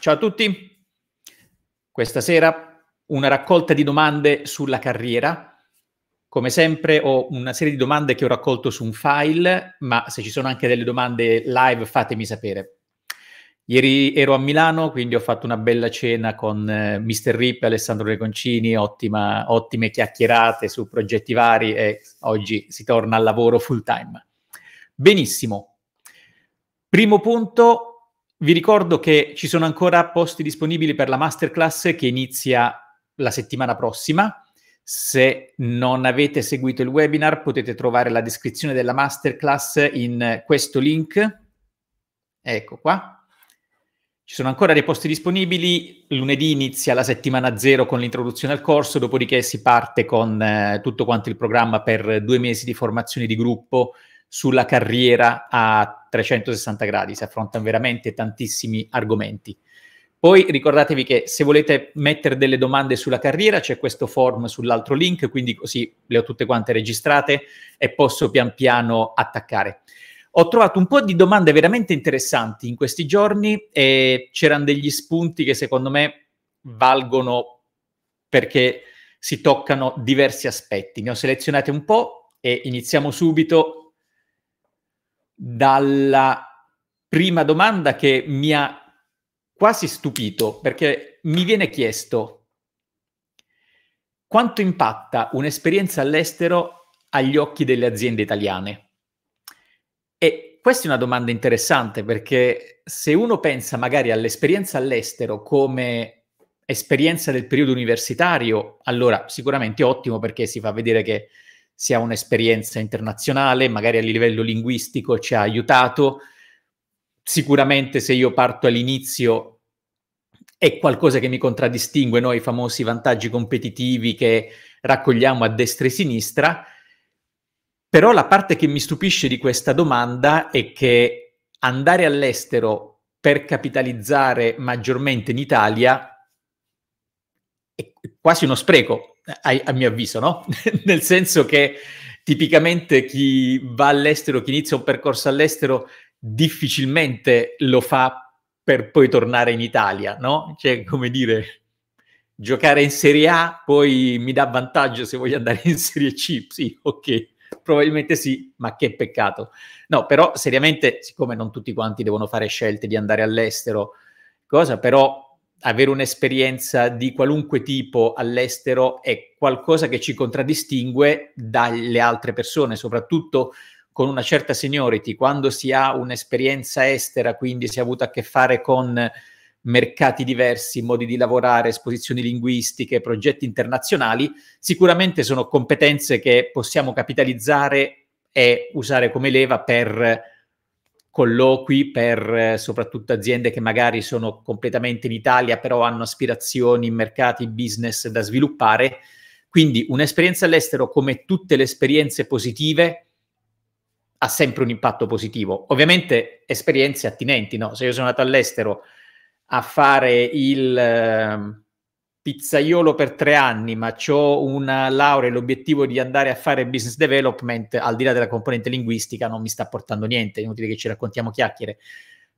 Ciao a tutti, questa sera una raccolta di domande sulla carriera. Come sempre ho una serie di domande che ho raccolto su un file, ma se ci sono anche delle domande live fatemi sapere. Ieri ero a Milano, quindi ho fatto una bella cena con eh, Mr. Rip e Alessandro Reconcini, ottima, ottime chiacchierate su progetti vari e oggi si torna al lavoro full time. Benissimo. Primo punto, vi ricordo che ci sono ancora posti disponibili per la masterclass che inizia la settimana prossima. Se non avete seguito il webinar potete trovare la descrizione della masterclass in questo link. Ecco qua. Ci sono ancora dei posti disponibili. Lunedì inizia la settimana zero con l'introduzione al corso, dopodiché si parte con eh, tutto quanto il programma per due mesi di formazione di gruppo sulla carriera a 360 gradi, si affrontano veramente tantissimi argomenti. Poi ricordatevi che se volete mettere delle domande sulla carriera c'è questo form sull'altro link, quindi così le ho tutte quante registrate e posso pian piano attaccare. Ho trovato un po' di domande veramente interessanti in questi giorni e c'erano degli spunti che secondo me valgono perché si toccano diversi aspetti. Ne ho selezionate un po' e iniziamo subito dalla prima domanda che mi ha quasi stupito perché mi viene chiesto quanto impatta un'esperienza all'estero agli occhi delle aziende italiane? E questa è una domanda interessante perché se uno pensa magari all'esperienza all'estero come esperienza del periodo universitario, allora sicuramente è ottimo perché si fa vedere che si ha un'esperienza internazionale, magari a livello linguistico ci ha aiutato. Sicuramente se io parto all'inizio è qualcosa che mi contraddistingue, noi famosi vantaggi competitivi che raccogliamo a destra e sinistra, però la parte che mi stupisce di questa domanda è che andare all'estero per capitalizzare maggiormente in Italia è quasi uno spreco, a, a mio avviso, no? Nel senso che tipicamente chi va all'estero, chi inizia un percorso all'estero, difficilmente lo fa per poi tornare in Italia, no? Cioè, come dire, giocare in Serie A poi mi dà vantaggio se voglio andare in Serie C, sì, ok, probabilmente sì, ma che peccato. No, però seriamente, siccome non tutti quanti devono fare scelte di andare all'estero, cosa però avere un'esperienza di qualunque tipo all'estero è qualcosa che ci contraddistingue dalle altre persone, soprattutto con una certa seniority, quando si ha un'esperienza estera, quindi si è avuto a che fare con mercati diversi, modi di lavorare, esposizioni linguistiche, progetti internazionali, sicuramente sono competenze che possiamo capitalizzare e usare come leva per colloqui per eh, soprattutto aziende che magari sono completamente in Italia, però hanno aspirazioni, mercati, business da sviluppare. Quindi un'esperienza all'estero, come tutte le esperienze positive, ha sempre un impatto positivo. Ovviamente esperienze attinenti, no? Se io sono andato all'estero a fare il ehm, pizzaiolo per tre anni, ma ho una laurea e l'obiettivo di andare a fare business development, al di là della componente linguistica, non mi sta portando niente, è inutile che ci raccontiamo chiacchiere.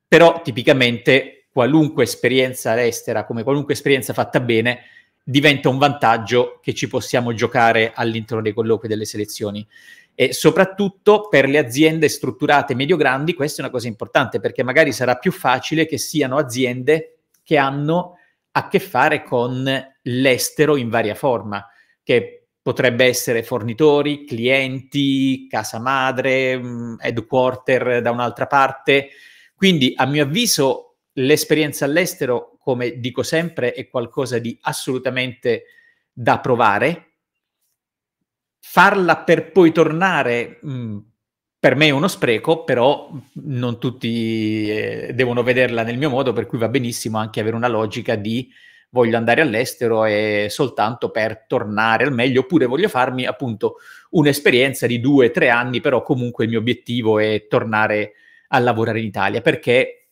Però tipicamente qualunque esperienza all'estera, come qualunque esperienza fatta bene, diventa un vantaggio che ci possiamo giocare all'interno dei colloqui delle selezioni. E soprattutto per le aziende strutturate medio-grandi, questa è una cosa importante, perché magari sarà più facile che siano aziende che hanno a che fare con l'estero in varia forma, che potrebbe essere fornitori, clienti, casa madre, mm, headquarter da un'altra parte. Quindi, a mio avviso, l'esperienza all'estero, come dico sempre, è qualcosa di assolutamente da provare. Farla per poi tornare mh, mm, per me è uno spreco, però non tutti eh, devono vederla nel mio modo, per cui va benissimo anche avere una logica di voglio andare all'estero e soltanto per tornare al meglio, oppure voglio farmi appunto un'esperienza di due, tre anni, però comunque il mio obiettivo è tornare a lavorare in Italia, perché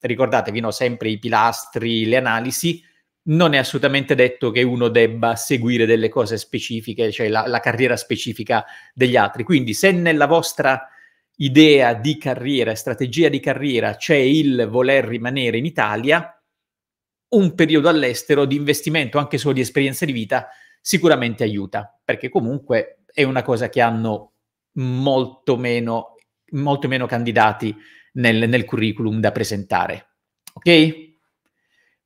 ricordatevi no, sempre i pilastri, le analisi, non è assolutamente detto che uno debba seguire delle cose specifiche, cioè la, la, carriera specifica degli altri. Quindi se nella vostra idea di carriera, strategia di carriera, c'è il voler rimanere in Italia, un periodo all'estero di investimento, anche solo di esperienza di vita, sicuramente aiuta, perché comunque è una cosa che hanno molto meno, molto meno candidati nel, nel curriculum da presentare. Ok?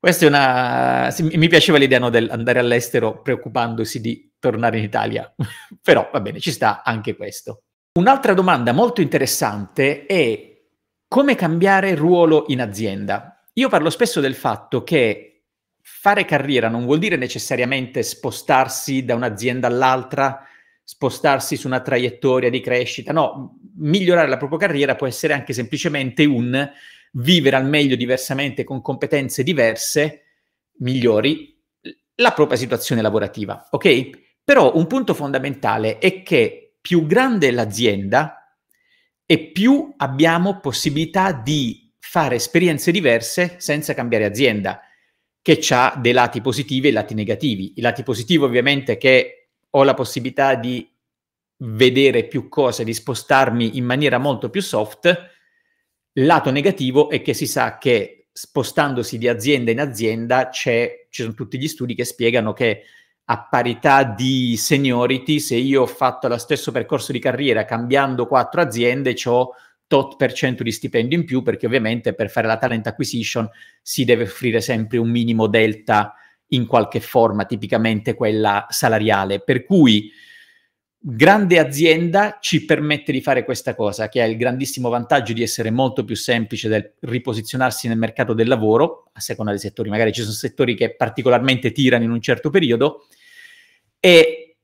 Questa è una... mi piaceva l'idea no, dell'andare all'estero preoccupandosi di tornare in Italia, però va bene, ci sta anche questo. Un'altra domanda molto interessante è come cambiare ruolo in azienda. Io parlo spesso del fatto che fare carriera non vuol dire necessariamente spostarsi da un'azienda all'altra, spostarsi su una traiettoria di crescita, no, migliorare la propria carriera può essere anche semplicemente un vivere al meglio diversamente con competenze diverse, migliori la propria situazione lavorativa, ok? Però un punto fondamentale è che più grande è l'azienda e più abbiamo possibilità di fare esperienze diverse senza cambiare azienda, che ha dei lati positivi e lati negativi. I lati positivi ovviamente è che ho la possibilità di vedere più cose, di spostarmi in maniera molto più soft, Lato negativo è che si sa che spostandosi di azienda in azienda ci sono tutti gli studi che spiegano che a parità di seniority, se io ho fatto lo stesso percorso di carriera cambiando quattro aziende, ho tot per cento di stipendio in più, perché ovviamente per fare la talent acquisition si deve offrire sempre un minimo delta in qualche forma, tipicamente quella salariale. Per cui grande azienda ci permette di fare questa cosa, che ha il grandissimo vantaggio di essere molto più semplice del riposizionarsi nel mercato del lavoro, a seconda dei settori, magari ci sono settori che particolarmente tirano in un certo periodo. E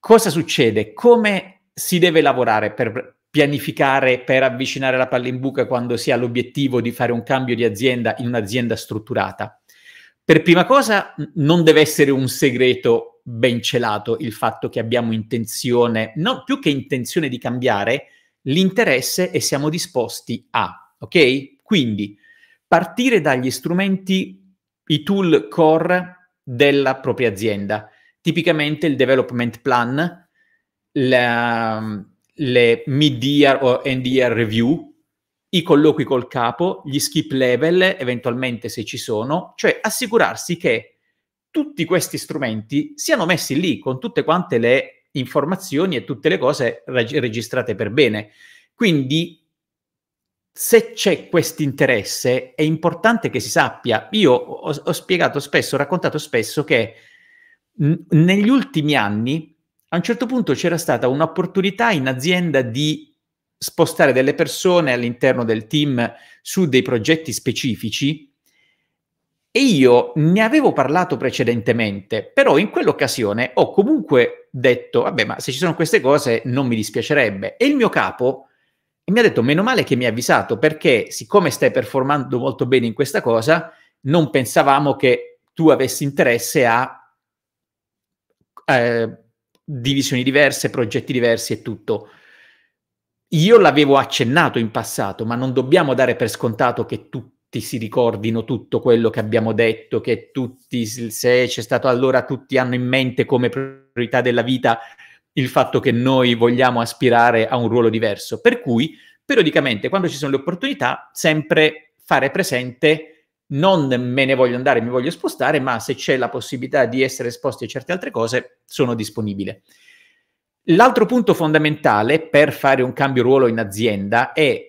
cosa succede? Come si deve lavorare per pianificare, per avvicinare la palla in buca quando si ha l'obiettivo di fare un cambio di azienda in un'azienda strutturata? Per prima cosa, non deve essere un segreto ben celato il fatto che abbiamo intenzione, no, più che intenzione di cambiare, l'interesse e siamo disposti a, ok? Quindi partire dagli strumenti, i tool core della propria azienda, tipicamente il development plan, la, le mid-year o end-year review, i colloqui col capo, gli skip level, eventualmente se ci sono, cioè assicurarsi che tutti questi strumenti siano messi lì con tutte quante le informazioni e tutte le cose reg- registrate per bene. Quindi, se c'è questo interesse, è importante che si sappia. Io ho, ho spiegato spesso, ho raccontato spesso che n- negli ultimi anni, a un certo punto c'era stata un'opportunità in azienda di spostare delle persone all'interno del team su dei progetti specifici e io ne avevo parlato precedentemente, però in quell'occasione ho comunque detto, vabbè, ma se ci sono queste cose non mi dispiacerebbe. E il mio capo mi ha detto, meno male che mi ha avvisato, perché siccome stai performando molto bene in questa cosa, non pensavamo che tu avessi interesse a eh, divisioni diverse, progetti diversi e tutto. Io l'avevo accennato in passato, ma non dobbiamo dare per scontato che tutti si ricordino tutto quello che abbiamo detto, che tutti, se c'è stato allora, tutti hanno in mente come priorità della vita il fatto che noi vogliamo aspirare a un ruolo diverso. Per cui, periodicamente, quando ci sono le opportunità, sempre fare presente non me ne voglio andare, mi voglio spostare, ma se c'è la possibilità di essere esposti a certe altre cose, sono disponibile. L'altro punto fondamentale per fare un cambio ruolo in azienda è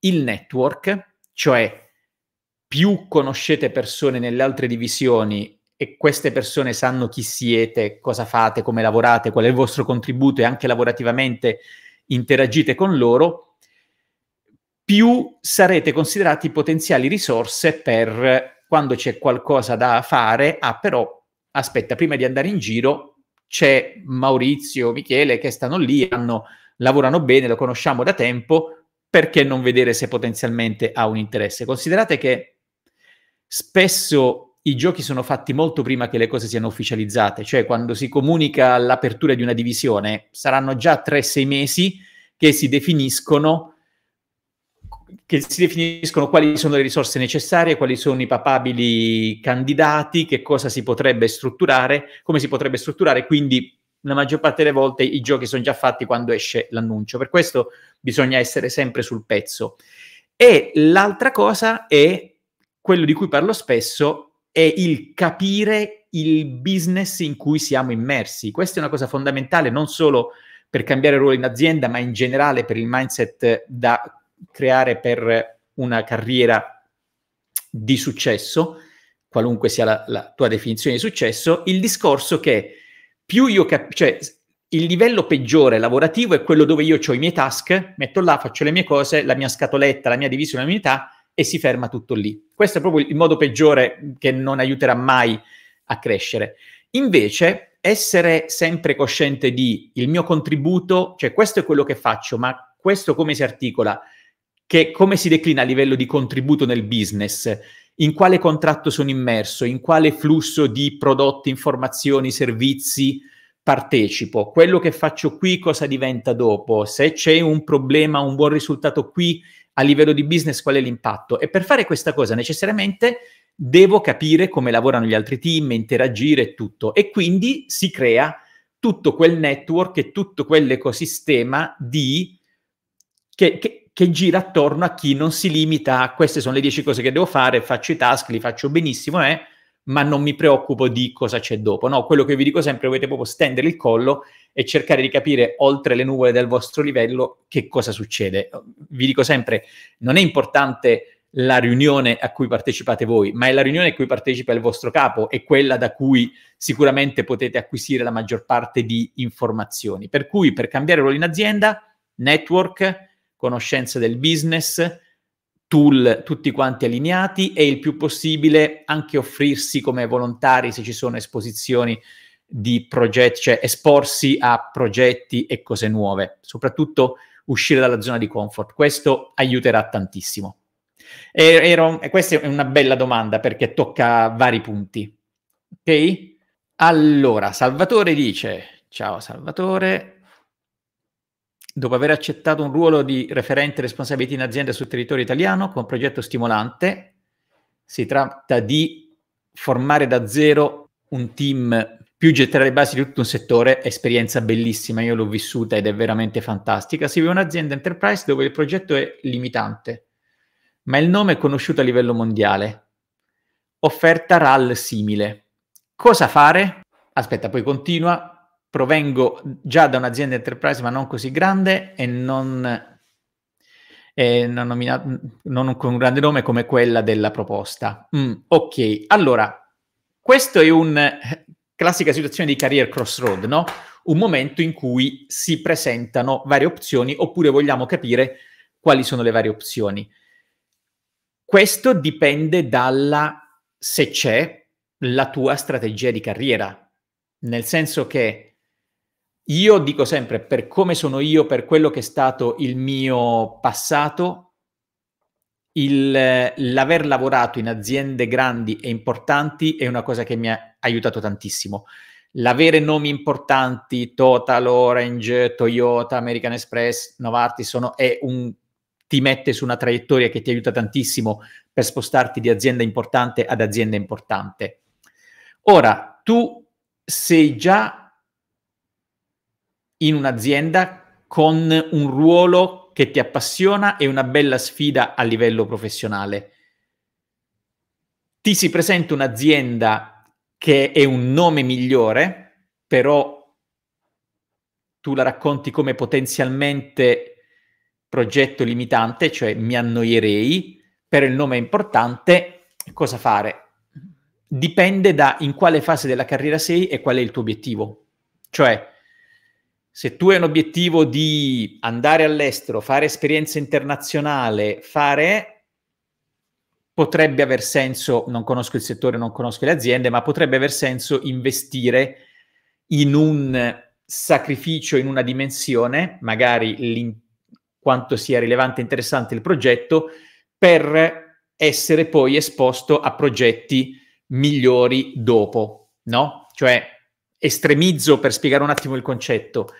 il network, cioè più conoscete persone nelle altre divisioni e queste persone sanno chi siete, cosa fate, come lavorate, qual è il vostro contributo e anche lavorativamente interagite con loro, più sarete considerati potenziali risorse per quando c'è qualcosa da fare, ah però aspetta, prima di andare in giro c'è Maurizio, Michele che stanno lì, hanno, lavorano bene, lo conosciamo da tempo, perché non vedere se potenzialmente ha un interesse? Considerate che spesso i giochi sono fatti molto prima che le cose siano ufficializzate, cioè quando si comunica l'apertura di una divisione saranno già 3-6 mesi che si definiscono che si definiscono quali sono le risorse necessarie, quali sono i papabili candidati, che cosa si potrebbe strutturare, come si potrebbe strutturare, quindi la maggior parte delle volte i giochi sono già fatti quando esce l'annuncio, per questo bisogna essere sempre sul pezzo. E l'altra cosa è quello di cui parlo spesso, è il capire il business in cui siamo immersi. Questa è una cosa fondamentale non solo per cambiare ruolo in azienda, ma in generale per il mindset da creare per una carriera di successo, qualunque sia la, la tua definizione di successo, il discorso che più io capisco, cioè il livello peggiore lavorativo è quello dove io ho i miei task, metto là, faccio le mie cose, la mia scatoletta, la mia divisione, la mia unità e si ferma tutto lì. Questo è proprio il modo peggiore che non aiuterà mai a crescere. Invece, essere sempre cosciente di il mio contributo, cioè questo è quello che faccio, ma questo come si articola? che come si declina a livello di contributo nel business, in quale contratto sono immerso, in quale flusso di prodotti, informazioni, servizi partecipo, quello che faccio qui cosa diventa dopo, se c'è un problema, un buon risultato qui a livello di business qual è l'impatto e per fare questa cosa necessariamente devo capire come lavorano gli altri team, interagire e tutto e quindi si crea tutto quel network e tutto quell'ecosistema di che, che che gira attorno a chi non si limita a queste sono le 10 cose che devo fare, faccio i task, li faccio benissimo, eh, ma non mi preoccupo di cosa c'è dopo. No, quello che vi dico sempre, dovete proprio stendere il collo e cercare di capire oltre le nuvole del vostro livello che cosa succede. Vi dico sempre, non è importante la riunione a cui partecipate voi, ma è la riunione a cui partecipa il vostro capo e quella da cui sicuramente potete acquisire la maggior parte di informazioni. Per cui per cambiare ruolo in azienda, network, conoscenze del business, tool tutti quanti allineati e il più possibile anche offrirsi come volontari se ci sono esposizioni di progetti, cioè esporsi a progetti e cose nuove, soprattutto uscire dalla zona di comfort. Questo aiuterà tantissimo. E, ero, e questa è una bella domanda perché tocca vari punti. Ok? Allora, Salvatore dice, ciao Salvatore, dopo aver accettato un ruolo di referente responsabilità in azienda sul territorio italiano con progetto stimolante, si tratta di formare da zero un team più gettare le basi di tutto un settore, esperienza bellissima, io l'ho vissuta ed è veramente fantastica. Si vive un'azienda enterprise dove il progetto è limitante, ma il nome è conosciuto a livello mondiale. Offerta RAL simile. Cosa fare? Aspetta, poi continua, provengo già da un'azienda enterprise ma non così grande e non, eh, non, nominato, non con un grande nome come quella della proposta. Mm, ok, allora, questo è un eh, classica situazione di career crossroad, no? Un momento in cui si presentano varie opzioni oppure vogliamo capire quali sono le varie opzioni. Questo dipende dalla, se c'è, la tua strategia di carriera, nel senso che io dico sempre, per come sono io, per quello che è stato il mio passato, il, l'aver lavorato in aziende grandi e importanti è una cosa che mi ha aiutato tantissimo. L'avere nomi importanti, Total, Orange, Toyota, American Express, Novartis, sono, un, ti mette su una traiettoria che ti aiuta tantissimo per spostarti di azienda importante ad azienda importante. Ora, tu sei già in un'azienda con un ruolo che ti appassiona e una bella sfida a livello professionale. Ti si presenta un'azienda che è un nome migliore, però tu la racconti come potenzialmente progetto limitante, cioè mi annoierei, però il nome è importante, cosa fare? Dipende da in quale fase della carriera sei e qual è il tuo obiettivo. Cioè, se tu hai un obiettivo di andare all'estero, fare esperienza internazionale, fare potrebbe aver senso, non conosco il settore, non conosco le aziende, ma potrebbe aver senso investire in un sacrificio in una dimensione, magari quanto sia rilevante e interessante il progetto, per essere poi esposto a progetti migliori dopo, no? Cioè estremizzo per spiegare un attimo il concetto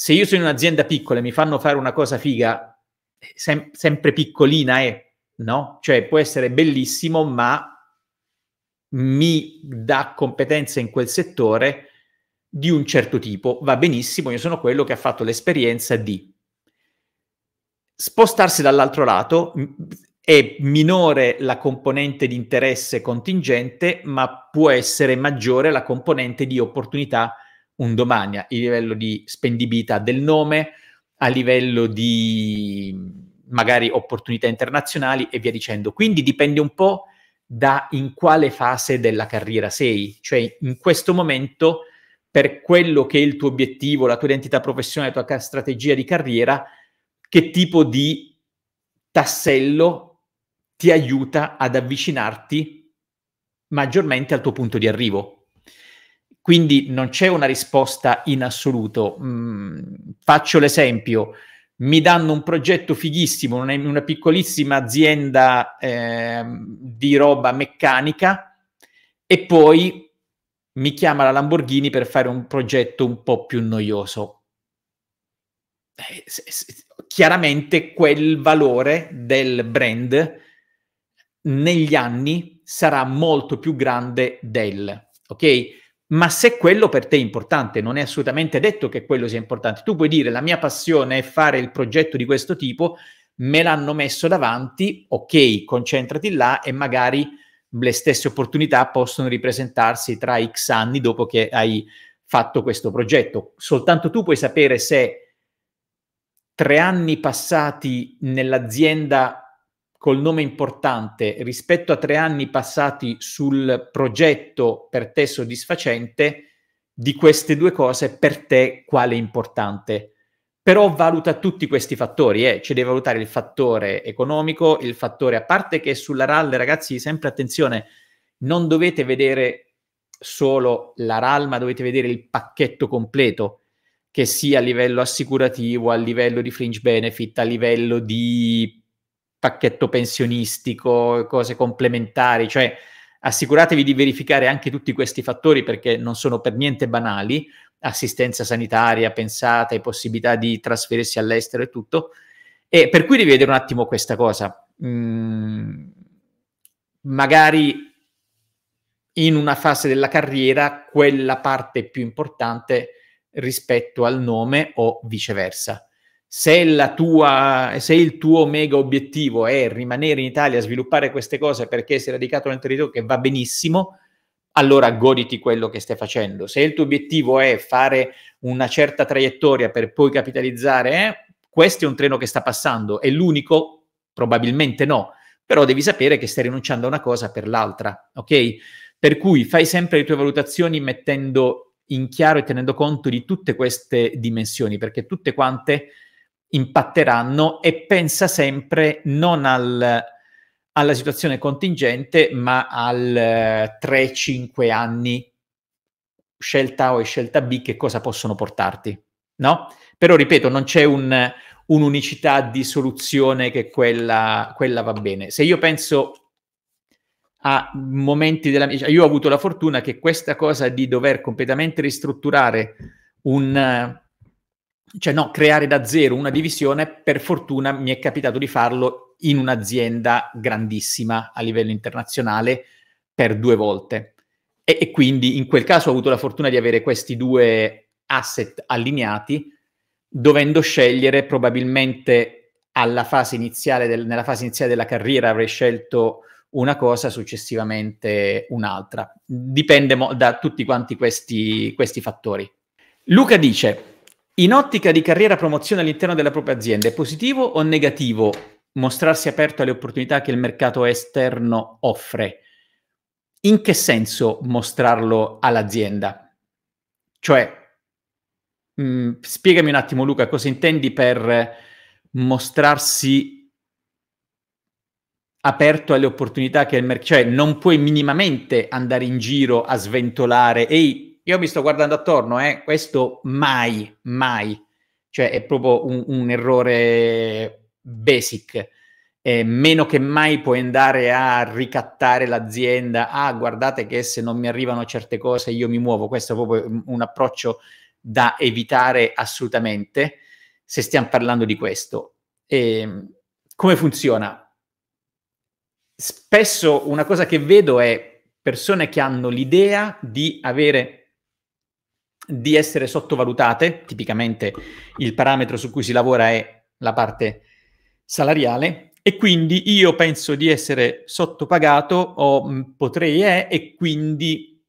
se io sono in un'azienda piccola e mi fanno fare una cosa figa, eh, sem- sempre piccolina è, eh, no? Cioè può essere bellissimo, ma mi dà competenze in quel settore di un certo tipo, va benissimo, io sono quello che ha fatto l'esperienza di spostarsi dall'altro lato è minore la componente di interesse contingente, ma può essere maggiore la componente di opportunità un domani a livello di spendibilità del nome, a livello di magari opportunità internazionali e via dicendo. Quindi dipende un po' da in quale fase della carriera sei, cioè in questo momento per quello che è il tuo obiettivo, la tua identità professionale, la tua strategia di carriera, che tipo di tassello ti aiuta ad avvicinarti maggiormente al tuo punto di arrivo. Quindi non c'è una risposta in assoluto. Mm, faccio l'esempio, mi danno un progetto fighissimo, una, una piccolissima azienda eh, di roba meccanica e poi mi chiama la Lamborghini per fare un progetto un po' più noioso. Eh, se, se, chiaramente quel valore del brand negli anni sarà molto più grande del, ok? ma se quello per te è importante, non è assolutamente detto che quello sia importante. Tu puoi dire la mia passione è fare il progetto di questo tipo, me l'hanno messo davanti, ok, concentrati là e magari le stesse opportunità possono ripresentarsi tra X anni dopo che hai fatto questo progetto. Soltanto tu puoi sapere se tre anni passati nell'azienda col nome importante rispetto a tre anni passati sul progetto per te soddisfacente, di queste due cose per te quale è importante. Però valuta tutti questi fattori, eh. ci devi valutare il fattore economico, il fattore, a parte che sulla RAL, ragazzi, sempre attenzione, non dovete vedere solo la RAL, ma dovete vedere il pacchetto completo, che sia a livello assicurativo, a livello di fringe benefit, a livello di pacchetto pensionistico, cose complementari, cioè assicuratevi di verificare anche tutti questi fattori perché non sono per niente banali, assistenza sanitaria pensate, possibilità di trasferirsi all'estero e tutto, e per cui rivedere un attimo questa cosa. Mm, magari in una fase della carriera quella parte più importante rispetto al nome o viceversa se, tua, se, il tuo mega obiettivo è rimanere in Italia, sviluppare queste cose perché sei radicato nel territorio che va benissimo, allora goditi quello che stai facendo. Se il tuo obiettivo è fare una certa traiettoria per poi capitalizzare, eh, questo è un treno che sta passando, è l'unico? Probabilmente no, però devi sapere che stai rinunciando a una cosa per l'altra, ok? Per cui fai sempre le tue valutazioni mettendo in chiaro e tenendo conto di tutte queste dimensioni, perché tutte quante impatteranno e pensa sempre non al, alla situazione contingente, ma al eh, 3-5 anni, scelta O e scelta B, che cosa possono portarti, no? Però, ripeto, non c'è un, un'unicità di soluzione che quella, quella va bene. Se io penso a momenti della mia... Io ho avuto la fortuna che questa cosa di dover completamente ristrutturare un cioè no, creare da zero una divisione, per fortuna mi è capitato di farlo in un'azienda grandissima a livello internazionale per due volte. E, e quindi in quel caso ho avuto la fortuna di avere questi due asset allineati, dovendo scegliere probabilmente Fase del, nella fase iniziale della carriera avrei scelto una cosa, successivamente un'altra. Dipende mo- da tutti quanti questi, questi fattori. Luca dice, in ottica di carriera promozione all'interno della propria azienda, è positivo o negativo mostrarsi aperto alle opportunità che il mercato esterno offre? In che senso mostrarlo all'azienda? Cioè, mh, mm, spiegami un attimo Luca cosa intendi per mostrarsi aperto alle opportunità che il mercato, cioè non puoi minimamente andare in giro a sventolare, ehi, io mi sto guardando attorno, eh, questo mai, mai. Cioè è proprio un, un errore basic. Eh, meno che mai puoi andare a ricattare l'azienda. Ah, guardate che se non mi arrivano certe cose io mi muovo. Questo è proprio un approccio da evitare assolutamente se stiamo parlando di questo. Eh, come funziona? Spesso una cosa che vedo è persone che hanno l'idea di avere di essere sottovalutate. Tipicamente il parametro su cui si lavora è la parte salariale e quindi io penso di essere sottopagato o mm, potrei è eh, e quindi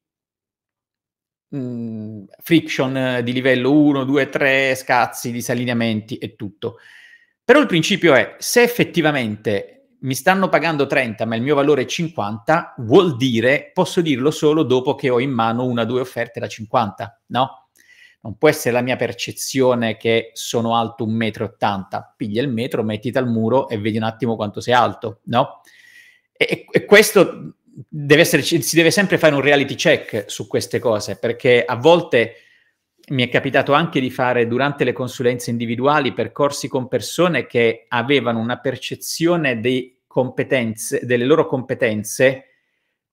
mh, mm, friction di livello 1, 2, 3, scazzi, disallineamenti e tutto. Però il principio è se effettivamente mi stanno pagando 30 ma il mio valore è 50, vuol dire posso dirlo solo dopo che ho in mano una o due offerte da 50, no? Non può essere la mia percezione che sono alto 1,80 m. Piglia il metro, mettiti al muro e vedi un attimo quanto sei alto, no? E, e questo deve essere, si deve sempre fare un reality check su queste cose, perché a volte mi è capitato anche di fare durante le consulenze individuali percorsi con persone che avevano una percezione delle loro competenze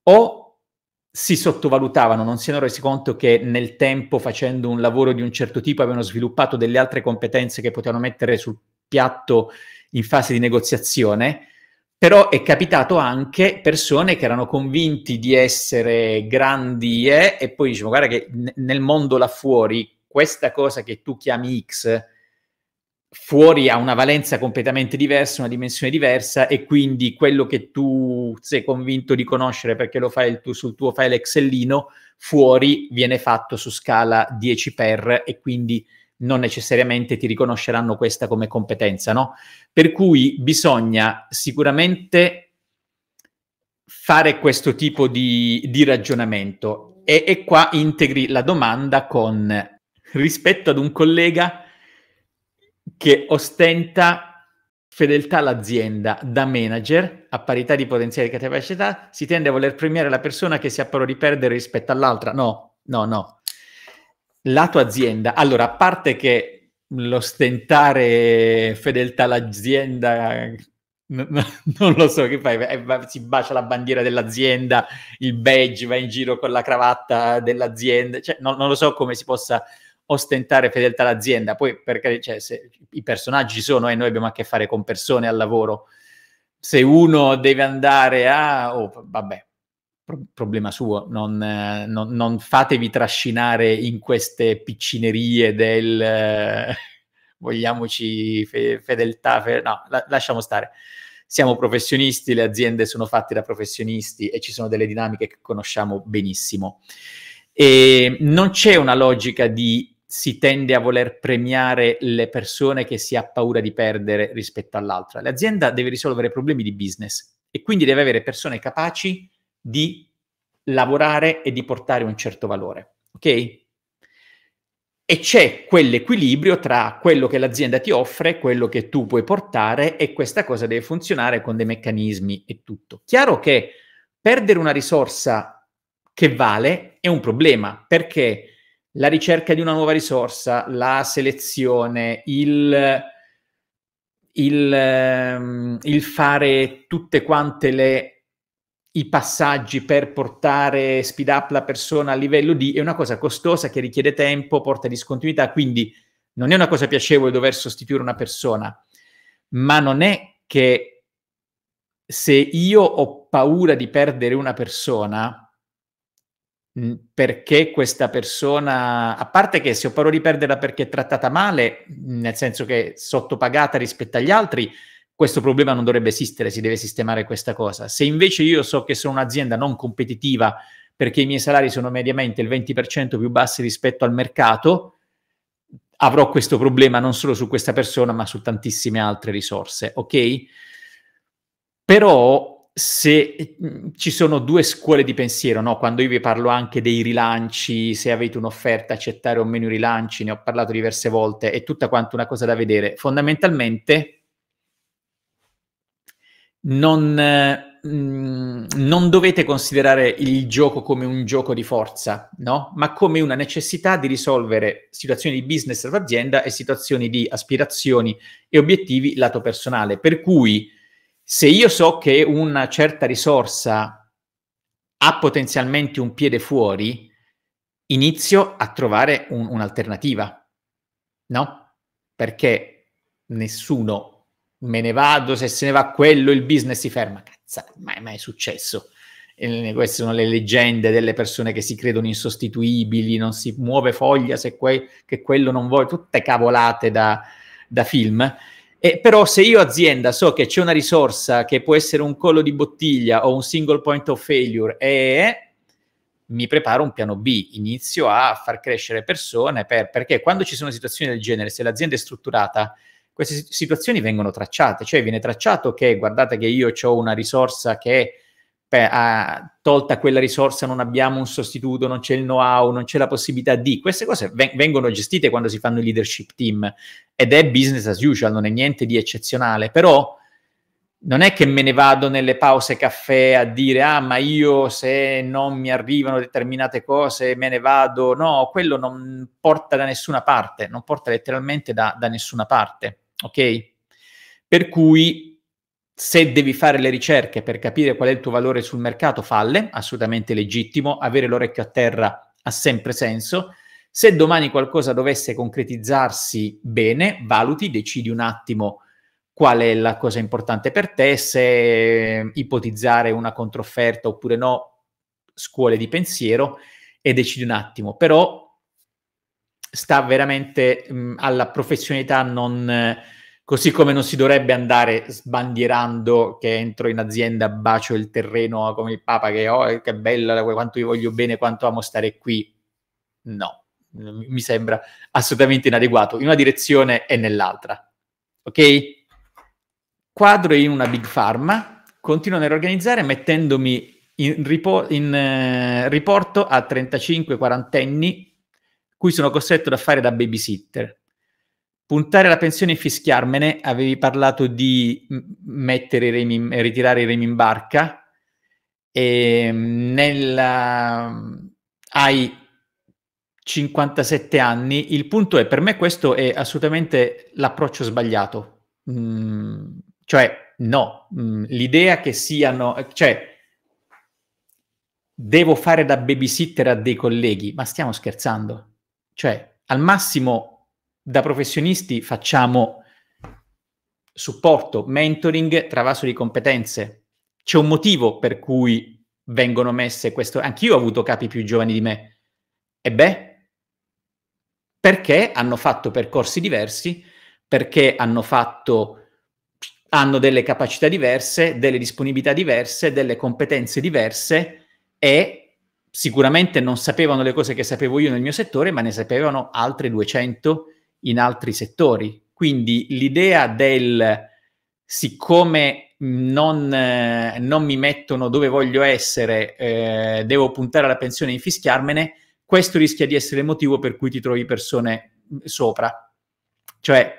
o si sottovalutavano, non si erano resi conto che nel tempo facendo un lavoro di un certo tipo avevano sviluppato delle altre competenze che potevano mettere sul piatto in fase di negoziazione però è capitato anche persone che erano convinti di essere grandi eh, e poi diciamo guarda che n- nel mondo là fuori questa cosa che tu chiami X fuori ha una valenza completamente diversa, una dimensione diversa e quindi quello che tu sei convinto di conoscere perché lo fai tu, sul tuo file Excelino fuori viene fatto su scala 10 per e quindi non necessariamente ti riconosceranno questa come competenza, no? Per cui bisogna sicuramente fare questo tipo di, di ragionamento e, e qua integri la domanda con rispetto ad un collega che ostenta fedeltà all'azienda da manager, a parità di potenziale capacità, si tende a voler premiare la persona che si ha paura di perdere rispetto all'altra. No, no, no la tua azienda, allora, a parte che lo fedeltà all'azienda, no, no, non lo so che fai, eh, si bacia la bandiera dell'azienda, il badge, va in giro con la cravatta dell'azienda, cioè, no, non lo so come si possa ostentare fedeltà all'azienda, poi perché cioè, se, i personaggi sono e noi abbiamo a che fare con persone al lavoro, se uno deve andare a... Oh, vabbè, problema suo, non, non, non, fatevi trascinare in queste piccinerie del eh, vogliamoci fe, fedeltà, fe, no, la, lasciamo stare. Siamo professionisti, le aziende sono fatte da professionisti e ci sono delle dinamiche che conosciamo benissimo. E non c'è una logica di si tende a voler premiare le persone che si ha paura di perdere rispetto all'altra. L'azienda deve risolvere problemi di business e quindi deve avere persone capaci di lavorare e di portare un certo valore. Ok? E c'è quell'equilibrio tra quello che l'azienda ti offre, quello che tu puoi portare e questa cosa deve funzionare con dei meccanismi e tutto. Chiaro che perdere una risorsa che vale è un problema perché la ricerca di una nuova risorsa, la selezione, il, il, ehm, il fare tutte quante le i passaggi per portare speed up la persona a livello di è una cosa costosa che richiede tempo, porta discontinuità, quindi non è una cosa piacevole dover sostituire una persona, ma non è che se io ho paura di perdere una persona perché questa persona, a parte che se ho paura di perderla perché è trattata male, nel senso che è sottopagata rispetto agli altri, questo problema non dovrebbe esistere, si deve sistemare questa cosa. Se invece io so che sono un'azienda non competitiva perché i miei salari sono mediamente il 20% più bassi rispetto al mercato, avrò questo problema non solo su questa persona, ma su tantissime altre risorse, ok? Però se mm, ci sono due scuole di pensiero, no? quando io vi parlo anche dei rilanci, se avete un'offerta, accettare o meno i rilanci, ne ho parlato diverse volte, è tutta quanta una cosa da vedere. Fondamentalmente non, eh, mm, non dovete considerare il gioco come un gioco di forza, no? ma come una necessità di risolvere situazioni di business lato azienda e situazioni di aspirazioni e obiettivi lato personale. Per cui se io so che una certa risorsa ha potenzialmente un piede fuori, inizio a trovare un, un'alternativa, no? Perché nessuno me ne vado, se se ne va quello il business si ferma, cazzo, mai mai successo. E queste sono le leggende delle persone che si credono insostituibili, non si muove foglia se que- che quello non vuoi, tutte cavolate da, da film. E però se io azienda so che c'è una risorsa che può essere un collo di bottiglia o un single point of failure e mi preparo un piano B, inizio a far crescere persone per, perché quando ci sono situazioni del genere, se l'azienda è strutturata, queste situazioni vengono tracciate, cioè viene tracciato che guardate che io ho una risorsa che beh, tolta quella risorsa non abbiamo un sostituto, non c'è il know-how, non c'è la possibilità di. Queste cose vengono gestite quando si fanno i leadership team ed è business as usual, non è niente di eccezionale, però non è che me ne vado nelle pause caffè a dire ah ma io se non mi arrivano determinate cose me ne vado, no, quello non porta da nessuna parte, non porta letteralmente da, da nessuna parte ok? Per cui se devi fare le ricerche per capire qual è il tuo valore sul mercato, falle, assolutamente legittimo, avere l'orecchio a terra ha sempre senso. Se domani qualcosa dovesse concretizzarsi bene, valuti, decidi un attimo qual è la cosa importante per te, se ehm, ipotizzare una controfferta oppure no, scuole di pensiero e decidi un attimo. Però sta veramente mh, mm, alla professionalità non, Così come non si dovrebbe andare sbandierando che entro in azienda, bacio il terreno come il Papa, che, oh, che bella, quanto vi voglio bene, quanto amo stare qui. No, mi sembra assolutamente inadeguato in una direzione e nell'altra. Ok? Quadro in una big pharma, continuo a organizzare mettendomi in, ripo- in eh, riporto a 35-40 anni cui sono costretto da fare da babysitter. Puntare alla pensione e fischiarmene, avevi parlato di mettere i remi, ritirare i remi in barca, e ehm, nella, mhmm, hai 57 anni. Il punto è, per me questo è assolutamente l'approccio sbagliato. Mm, cioè, no, mm, l'idea che siano... Cioè, devo fare da babysitter a dei colleghi, ma stiamo scherzando. Cioè, al massimo, da professionisti facciamo supporto, mentoring, travaso di competenze. C'è un motivo per cui vengono messe questo... Anch'io ho avuto capi più giovani di me. E beh, perché hanno fatto percorsi diversi, perché hanno fatto hanno delle capacità diverse, delle disponibilità diverse, delle competenze diverse e sicuramente non sapevano le cose che sapevo io nel mio settore, ma ne sapevano altre 200 in altri settori. Quindi l'idea del siccome non, eh, non mi mettono dove voglio essere, eh, devo puntare alla pensione e infischiarmene, questo rischia di essere il motivo per cui ti trovi persone mm, sopra. Cioè,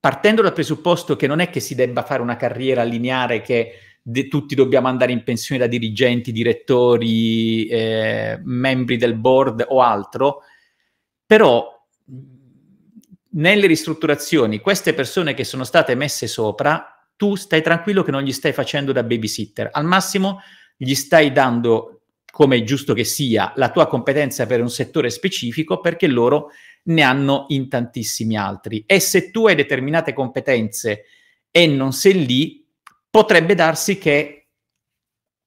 partendo dal presupposto che non è che si debba fare una carriera lineare che de- tutti dobbiamo andare in pensione da dirigenti, direttori, eh, membri del board o altro, però nelle ristrutturazioni queste persone che sono state messe sopra, tu stai tranquillo che non gli stai facendo da babysitter, al massimo gli stai dando, come è giusto che sia, la tua competenza per un settore specifico perché loro ne hanno in tantissimi altri. E se tu hai determinate competenze e non sei lì, potrebbe darsi che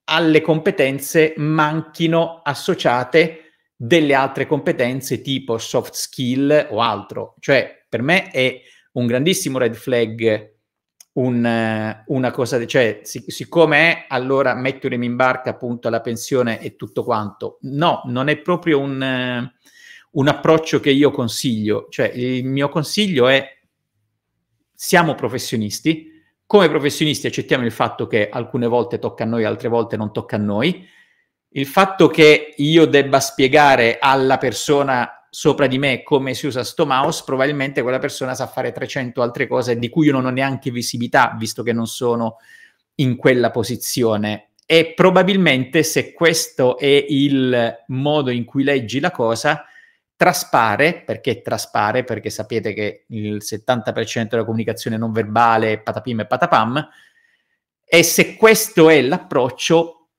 alle competenze manchino associate delle altre competenze tipo soft skill o altro. Cioè, per me è un grandissimo red flag un, eh, una cosa, cioè, sic- siccome è, allora mettermi in barca appunto la pensione e tutto quanto. No, non è proprio un, un approccio che io consiglio. Cioè, il mio consiglio è siamo professionisti, come professionisti accettiamo il fatto che alcune volte tocca a noi, altre volte non tocca a noi. Il fatto che io debba spiegare alla persona sopra di me come si usa sto mouse, probabilmente quella persona sa fare 300 altre cose di cui io non ho neanche visibilità, visto che non sono in quella posizione. E probabilmente se questo è il modo in cui leggi la cosa, traspare, perché traspare, perché sapete che il 70% della comunicazione non verbale è patapim e patapam, e se questo è l'approccio,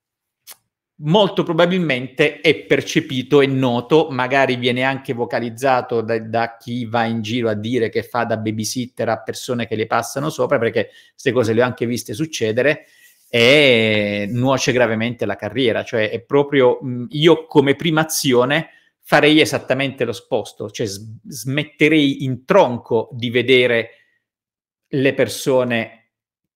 molto probabilmente è percepito e noto, magari viene anche vocalizzato da, da, chi va in giro a dire che fa da babysitter a persone che le passano sopra, perché queste cose le ho anche viste succedere, e nuoce gravemente la carriera, cioè è proprio io come prima azione farei esattamente lo sposto, cioè smetterei in tronco di vedere le persone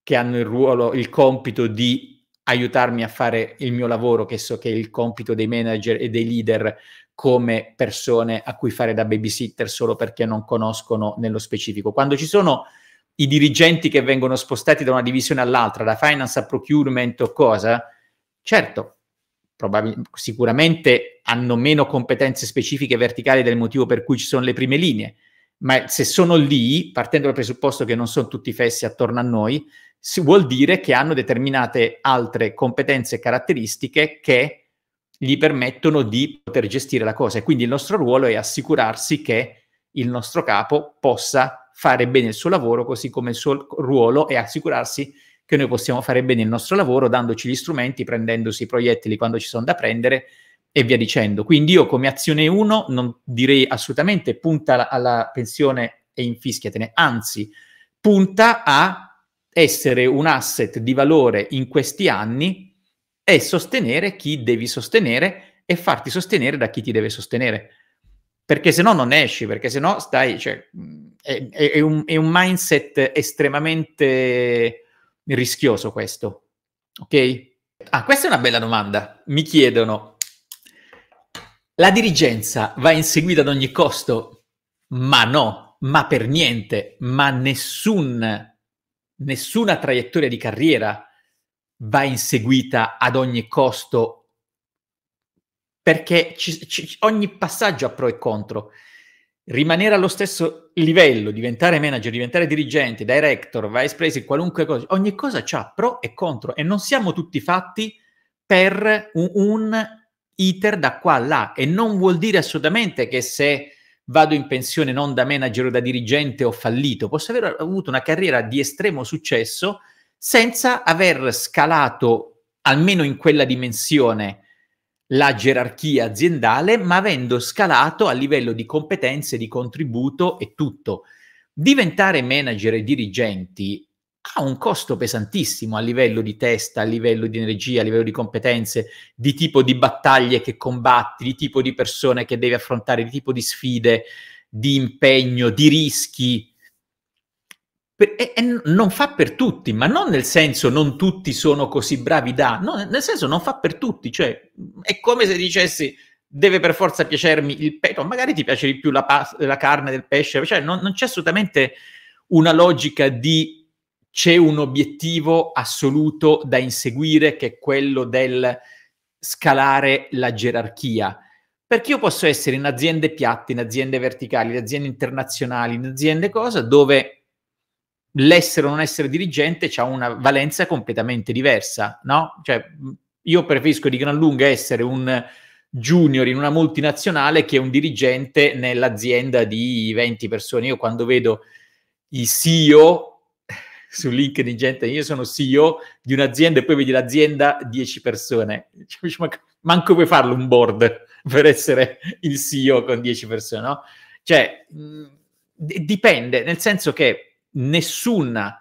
che hanno il ruolo, il compito di aiutarmi a fare il mio lavoro, che so che è il compito dei manager e dei leader, come persone a cui fare da babysitter solo perché non conoscono nello specifico. Quando ci sono i dirigenti che vengono spostati da una divisione all'altra, da finance a procurement o cosa, certo, probabil- sicuramente hanno meno competenze specifiche verticali del motivo per cui ci sono le prime linee, ma se sono lì, partendo dal presupposto che non sono tutti fessi attorno a noi, si vuol dire che hanno determinate altre competenze e caratteristiche che gli permettono di poter gestire la cosa. E quindi il nostro ruolo è assicurarsi che il nostro capo possa fare bene il suo lavoro, così come il suo ruolo, è assicurarsi che che noi possiamo fare bene il nostro lavoro dandoci gli strumenti, prendendosi i proiettili quando ci sono da prendere e via dicendo. Quindi io come azione 1 non direi assolutamente punta alla pensione e infischiatene, anzi punta a essere un asset di valore in questi anni e sostenere chi devi sostenere e farti sostenere da chi ti deve sostenere. Perché se no non esci, perché se no stai, cioè, mm, è, è, un, è un mindset estremamente rischioso questo? Ok? Ah, questa è una bella domanda. Mi chiedono, la dirigenza va inseguita ad ogni costo? Ma no, ma per niente, ma nessun, nessuna traiettoria di carriera va inseguita ad ogni costo perché ci, ci, ogni passaggio ha pro e contro rimanere allo stesso livello, diventare manager, diventare dirigente, director, vice president, qualunque cosa, ogni cosa ha pro e contro e non siamo tutti fatti per un, un iter da qua a là e non vuol dire assolutamente che se vado in pensione non da manager o da dirigente ho fallito, posso aver avuto una carriera di estremo successo senza aver scalato almeno in quella dimensione la gerarchia aziendale, ma avendo scalato a livello di competenze, di contributo e tutto. Diventare manager e dirigenti ha un costo pesantissimo a livello di testa, a livello di energia, a livello di competenze, di tipo di battaglie che combatti, di tipo di persone che devi affrontare, di tipo di sfide, di impegno, di rischi. Per, e, e non fa per tutti, ma non nel senso non tutti sono così bravi da, no, nel senso non fa per tutti, cioè è come se dicessi deve per forza piacermi il petto, magari ti piace di più la, pas- la carne del pesce, cioè non, non, c'è assolutamente una logica di c'è un obiettivo assoluto da inseguire che è quello del scalare la gerarchia. Perché io posso essere in aziende piatte, in aziende verticali, in aziende internazionali, in aziende cosa, dove l'essere o non essere dirigente ha una valenza completamente diversa, no? Cioè, io preferisco di gran lunga essere un junior in una multinazionale che un dirigente nell'azienda di 20 persone. Io quando vedo i CEO su LinkedIn, gente, io sono CEO di un'azienda e poi vedi l'azienda 10 persone. Cioè, manco puoi farlo un board per essere il CEO con 10 persone, no? Cioè, d- dipende, nel senso che nessuna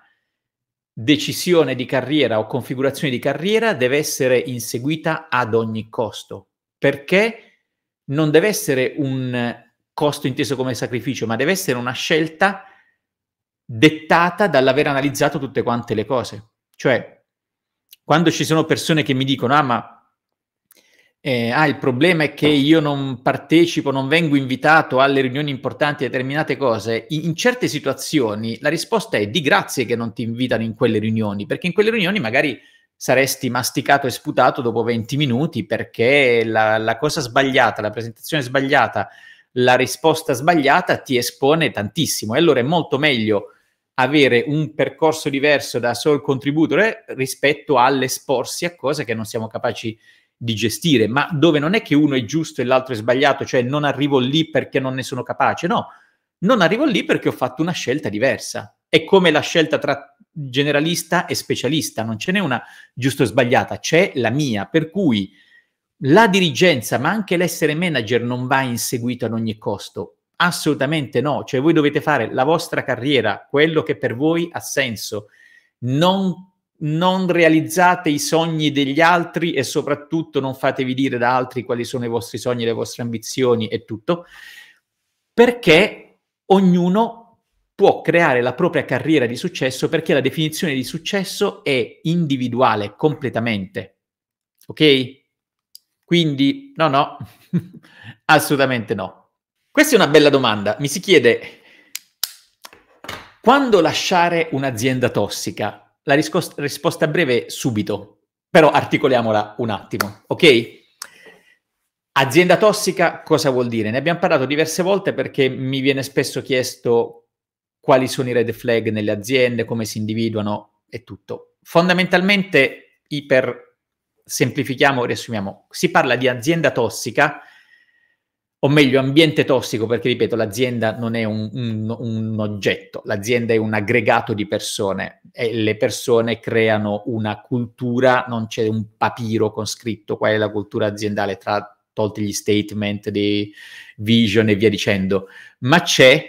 decisione di carriera o configurazione di carriera deve essere inseguita ad ogni costo, perché non deve essere un costo inteso come sacrificio, ma deve essere una scelta dettata dall'aver analizzato tutte quante le cose. Cioè, quando ci sono persone che mi dicono, ah, ma eh, ah, il problema è che io non partecipo, non vengo invitato alle riunioni importanti, a determinate cose. In, in, certe situazioni la risposta è di grazie che non ti invitano in quelle riunioni, perché in quelle riunioni magari saresti masticato e sputato dopo 20 minuti perché la, la cosa sbagliata, la presentazione sbagliata, la risposta sbagliata ti espone tantissimo. E allora è molto meglio avere un percorso diverso da solo contributore eh, rispetto all'esporsi a cose che non siamo capaci di di gestire, ma dove non è che uno è giusto e l'altro è sbagliato, cioè non arrivo lì perché non ne sono capace, no, non arrivo lì perché ho fatto una scelta diversa. È come la scelta tra generalista e specialista, non ce n'è una giusta o sbagliata, c'è la mia, per cui la dirigenza, ma anche l'essere manager non va inseguito ad ogni costo, assolutamente no, cioè voi dovete fare la vostra carriera, quello che per voi ha senso, non non realizzate i sogni degli altri e soprattutto non fatevi dire da altri quali sono i vostri sogni, le vostre ambizioni e tutto, perché ognuno può creare la propria carriera di successo perché la definizione di successo è individuale completamente. Ok? Quindi no, no, assolutamente no. Questa è una bella domanda. Mi si chiede quando lasciare un'azienda tossica? la riscost- risposta breve subito, però articoliamola un attimo, ok? Azienda tossica cosa vuol dire? Ne abbiamo parlato diverse volte perché mi viene spesso chiesto quali sono i red flag nelle aziende, come si individuano e tutto. Fondamentalmente, iper semplifichiamo, riassumiamo, si parla di azienda tossica o meglio ambiente tossico, perché ripeto, l'azienda non è un, un, un, oggetto, l'azienda è un aggregato di persone e le persone creano una cultura, non c'è un papiro con scritto qual è la cultura aziendale, tra tolti gli statement di vision e via dicendo, ma c'è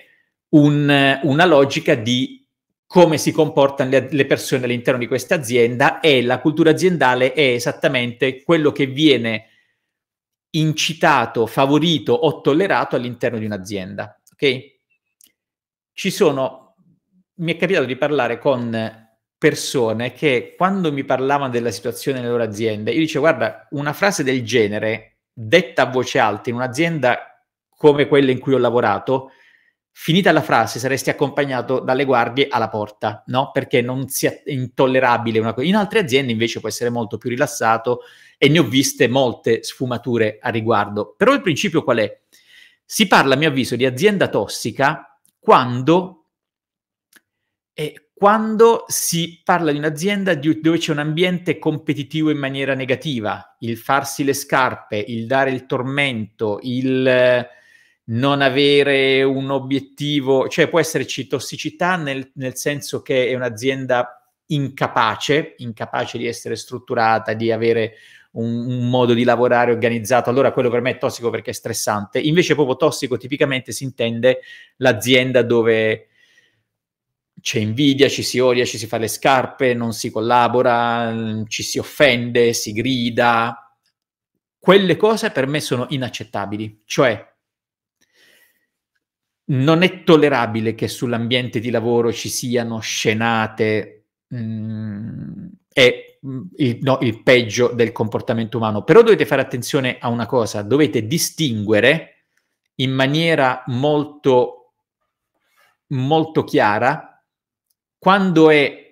un, una logica di come si comportano le, le persone all'interno di questa azienda e la cultura aziendale è esattamente quello che viene incitato, favorito o tollerato all'interno di un'azienda. Ok? Ci sono, mi è capitato di parlare con persone che quando mi parlavano della situazione nelle loro aziende, io dicevo guarda, una frase del genere detta a voce alta in un'azienda come quella in cui ho lavorato, finita la frase saresti accompagnato dalle guardie alla porta, no? Perché non sia intollerabile una cosa. In altre aziende invece può essere molto più rilassato, e ne ho viste molte sfumature a riguardo. Però il principio qual è? Si parla, a mio avviso, di azienda tossica quando, eh, quando si parla di un'azienda di, dove c'è un ambiente competitivo in maniera negativa, il farsi le scarpe, il dare il tormento, il... Eh, non avere un obiettivo, cioè può esserci tossicità nel, nel, senso che è un'azienda incapace, incapace di essere strutturata, di avere un, un, modo di lavorare organizzato, allora quello per me è tossico perché è stressante. Invece proprio tossico tipicamente si intende l'azienda dove c'è invidia, ci si odia, ci si fa le scarpe, non si collabora, mm, ci si offende, si grida. Quelle cose per me sono inaccettabili, cioè non è tollerabile che sull'ambiente di lavoro ci siano scenate mh, mm, e Mm, il, no, il peggio del comportamento umano. Però dovete fare attenzione a una cosa, dovete distinguere in maniera molto, molto chiara quando è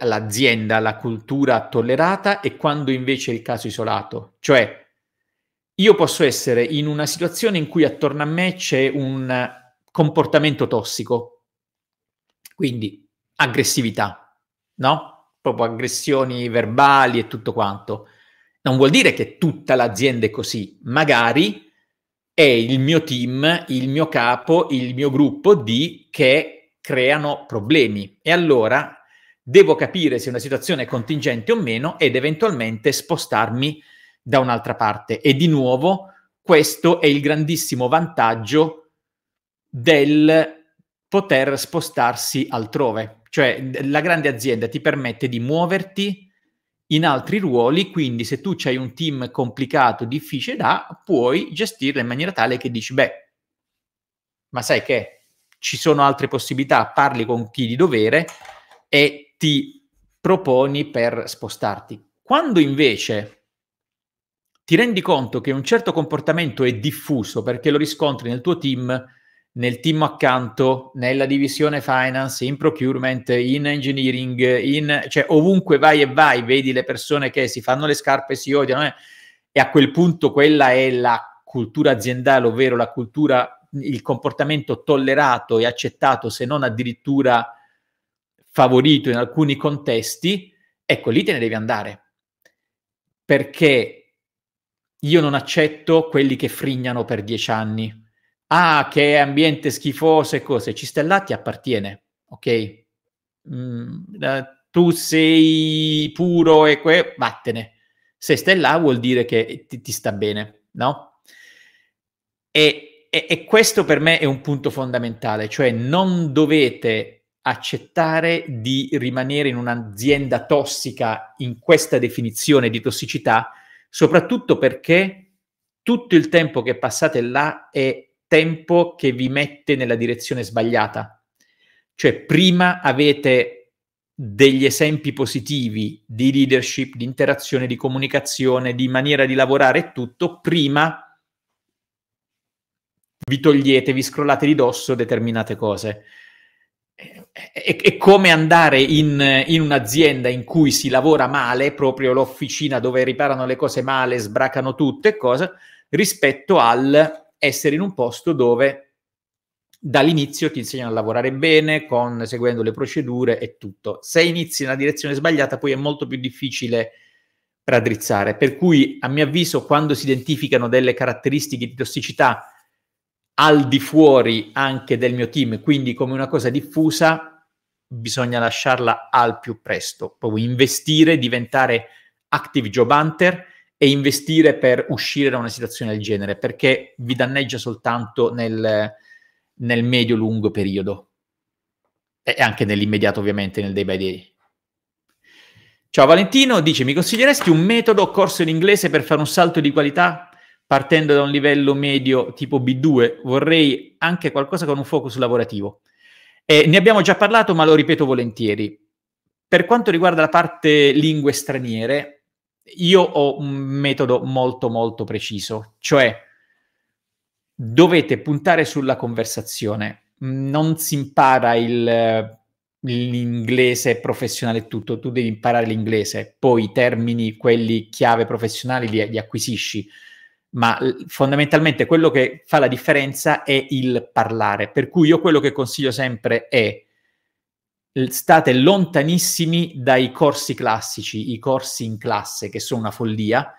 l'azienda, la cultura tollerata e quando invece è il caso isolato. Cioè, io posso essere in una situazione in cui attorno a me c'è un comportamento tossico, quindi aggressività, no? proprio aggressioni verbali e tutto quanto. Non vuol dire che tutta l'azienda è così, magari è il mio team, il mio capo, il mio gruppo di che creano problemi e allora devo capire se una situazione è contingente o meno ed eventualmente spostarmi da un'altra parte. E di nuovo, questo è il grandissimo vantaggio del poter spostarsi altrove. Cioè la grande azienda ti permette di muoverti in altri ruoli, quindi se tu hai un team complicato, difficile da, puoi gestirlo in maniera tale che dici, beh, ma sai che ci sono altre possibilità, parli con chi di dovere e ti proponi per spostarti. Quando invece ti rendi conto che un certo comportamento è diffuso perché lo riscontri nel tuo team, nel team accanto, nella divisione finance, in procurement, in engineering, in, cioè ovunque vai e vai, vedi le persone che si fanno le scarpe, e si odiano eh? e a quel punto quella è la cultura aziendale, ovvero la cultura, il comportamento tollerato e accettato, se non addirittura favorito in alcuni contesti, ecco lì te ne devi andare. Perché io non accetto quelli che frignano per dieci anni ah, che ambiente schifoso e cose, Cistella ti appartiene, ok? Mm, eh, tu sei puro e que- vattene. Se stai là vuol dire che ti, ti sta bene, no? E, e, e questo per me è un punto fondamentale, cioè non dovete accettare di rimanere in un'azienda tossica in questa definizione di tossicità, soprattutto perché tutto il tempo che passate là è tempo che vi mette nella direzione sbagliata. Cioè, prima avete degli esempi positivi di leadership, di interazione, di comunicazione, di maniera di lavorare e tutto, prima vi togliete, vi scrollate di dosso determinate cose. È, come andare in, in, un'azienda in cui si lavora male, proprio l'officina dove riparano le cose male, sbracano tutto e cose, rispetto al essere in un posto dove dall'inizio ti insegnano a lavorare bene, con, seguendo le procedure e tutto. Se inizi in una direzione sbagliata, poi è molto più difficile raddrizzare. Per cui, a mio avviso, quando si identificano delle caratteristiche di tossicità al di fuori anche del mio team, quindi come una cosa diffusa, bisogna lasciarla al più presto, proprio investire, diventare active job hunter e investire per uscire da una situazione del genere, perché vi danneggia soltanto nel, nel medio-lungo periodo e anche nell'immediato ovviamente, nel day by day. Ciao Valentino, dice mi consiglieresti un metodo o corso in inglese per fare un salto di qualità partendo da un livello medio tipo B2? Vorrei anche qualcosa con un focus lavorativo. Eh, ne abbiamo già parlato ma lo ripeto volentieri. Per quanto riguarda la parte lingue straniere, io ho un metodo molto molto preciso, cioè dovete puntare sulla conversazione, non si impara il, l'inglese professionale tutto, tu devi imparare l'inglese, poi i termini, quelli chiave professionali li, li acquisisci, ma fondamentalmente quello che fa la differenza è il parlare, per cui io quello che consiglio sempre è state lontanissimi dai corsi classici, i corsi in classe, che sono una follia,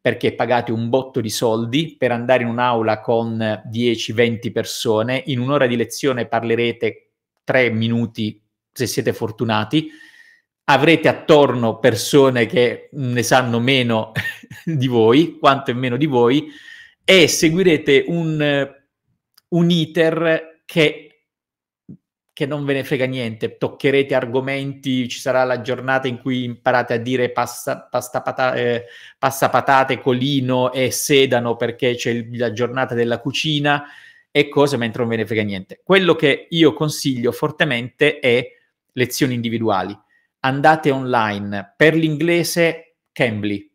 perché pagate un botto di soldi per andare in un'aula con 10-20 persone, in un'ora di lezione parlerete 3 minuti se siete fortunati, avrete attorno persone che ne sanno meno di voi, quanto è meno di voi, e seguirete un, un iter che che non ve ne frega niente, toccherete argomenti, ci sarà la giornata in cui imparate a dire pasta, pasta pata, eh, passapatate, colino e sedano perché c'è il, la giornata della cucina e cose, mentre non ve ne frega niente. Quello che io consiglio fortemente è lezioni individuali. Andate online. Per l'inglese, Cambly.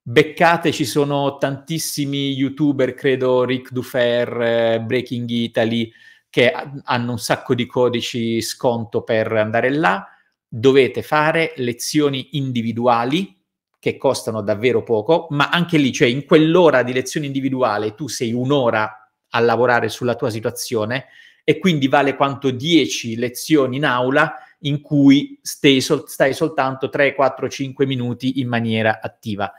Beccate, ci sono tantissimi youtuber, credo Rick Dufer, eh, Breaking Italy, che hanno un sacco di codici sconto per andare là, dovete fare lezioni individuali che costano davvero poco, ma anche lì, cioè in quell'ora di lezione individuale tu sei un'ora a lavorare sulla tua situazione e quindi vale quanto 10 lezioni in aula in cui stai, sol- stai soltanto 3, 4, 5 minuti in maniera attiva.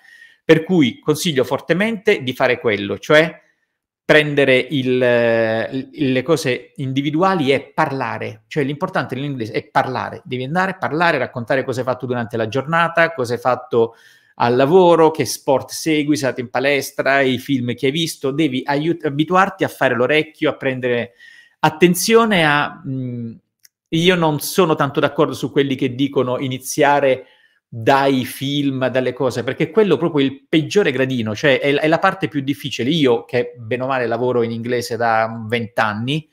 Per cui consiglio fortemente di fare quello, cioè prendere eh, il, le cose individuali e parlare, cioè l'importante nell'inglese è parlare, devi andare a parlare, raccontare cosa hai fatto durante la giornata, cosa hai fatto al lavoro, che sport segui, sei andato in palestra, i film che hai visto, devi aiut- abituarti a fare l'orecchio, a prendere attenzione a... Mh, mm, io non sono tanto d'accordo su quelli che dicono iniziare dai film, dalle cose, perché quello proprio il peggiore gradino, cioè è, è la parte più difficile. Io, che bene o male lavoro in inglese da vent'anni,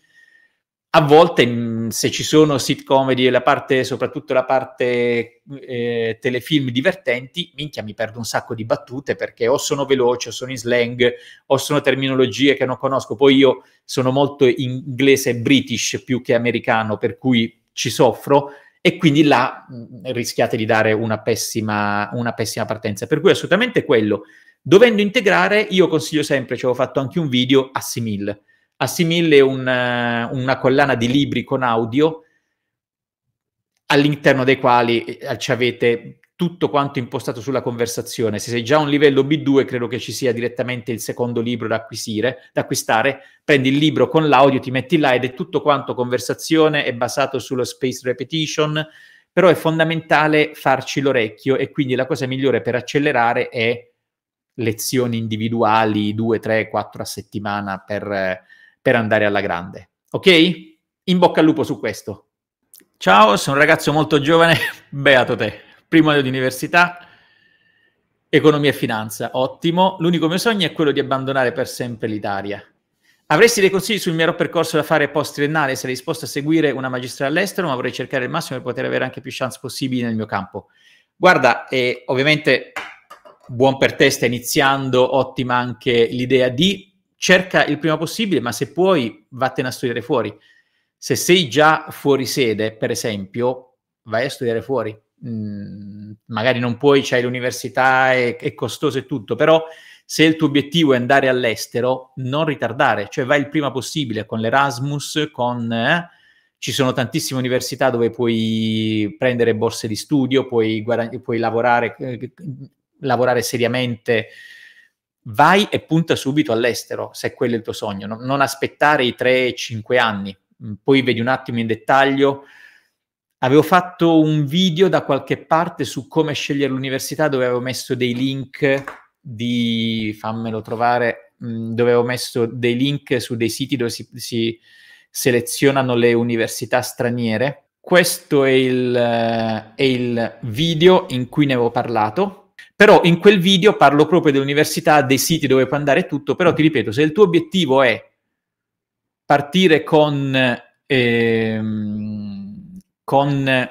a volte mm, se ci sono sitcom la parte, soprattutto la parte eh, telefilm divertenti, minchia mi perdo un sacco di battute perché o sono veloci o sono in slang o sono terminologie che non conosco. Poi io sono molto inglese british più che americano, per cui ci soffro e quindi là rischiate di dare una pessima, una pessima partenza. Per cui assolutamente quello. Dovendo integrare, io consiglio sempre, ci avevo fatto anche un video, Assimil. Assimil è un, eh, una collana di libri con audio all'interno dei quali eh, ci avete tutto quanto impostato sulla conversazione. Se sei già a un livello B2, credo che ci sia direttamente il secondo libro da, acquisire, da acquistare. Prendi il libro con l'audio, ti metti là ed è tutto quanto conversazione, è basato sullo space repetition, però è fondamentale farci l'orecchio e quindi la cosa migliore per accelerare è lezioni individuali, due, tre, quattro a settimana per, per andare alla grande. Ok? In bocca al lupo su questo. Ciao, sono un ragazzo molto giovane, beato te primo anno di università, economia e finanza, ottimo. L'unico mio sogno è quello di abbandonare per sempre l'Italia. Avresti dei consigli sul mio percorso da fare post triennale? Sarei disposto a seguire una magistrale all'estero, ma vorrei cercare il massimo per poter avere anche più chance possibili nel mio campo. Guarda, eh, ovviamente buon per te, sta iniziando, ottima anche l'idea di cerca il prima possibile, ma se puoi vattene a studiare fuori. Se sei già fuori sede, per esempio, vai a studiare fuori magari non puoi, c'hai l'università, è, è costoso e tutto, però se il tuo obiettivo è andare all'estero, non ritardare, cioè vai il prima possibile con l'Erasmus, con... Eh, ci sono tantissime università dove puoi prendere borse di studio, puoi, guadagn- puoi lavorare, eh, lavorare, seriamente. Vai e punta subito all'estero, se quello è il tuo sogno. No? Non aspettare i 3-5 anni, poi vedi un attimo in dettaglio avevo fatto un video da qualche parte su come scegliere l'università dove avevo messo dei link di, fammelo trovare, mm, dove avevo messo dei link su dei siti dove si, si selezionano le università straniere. Questo è il, eh, è il, video in cui ne avevo parlato, però in quel video parlo proprio dell'università, dei siti dove puoi andare tutto, però ti ripeto, se il tuo obiettivo è partire con... Ehm, con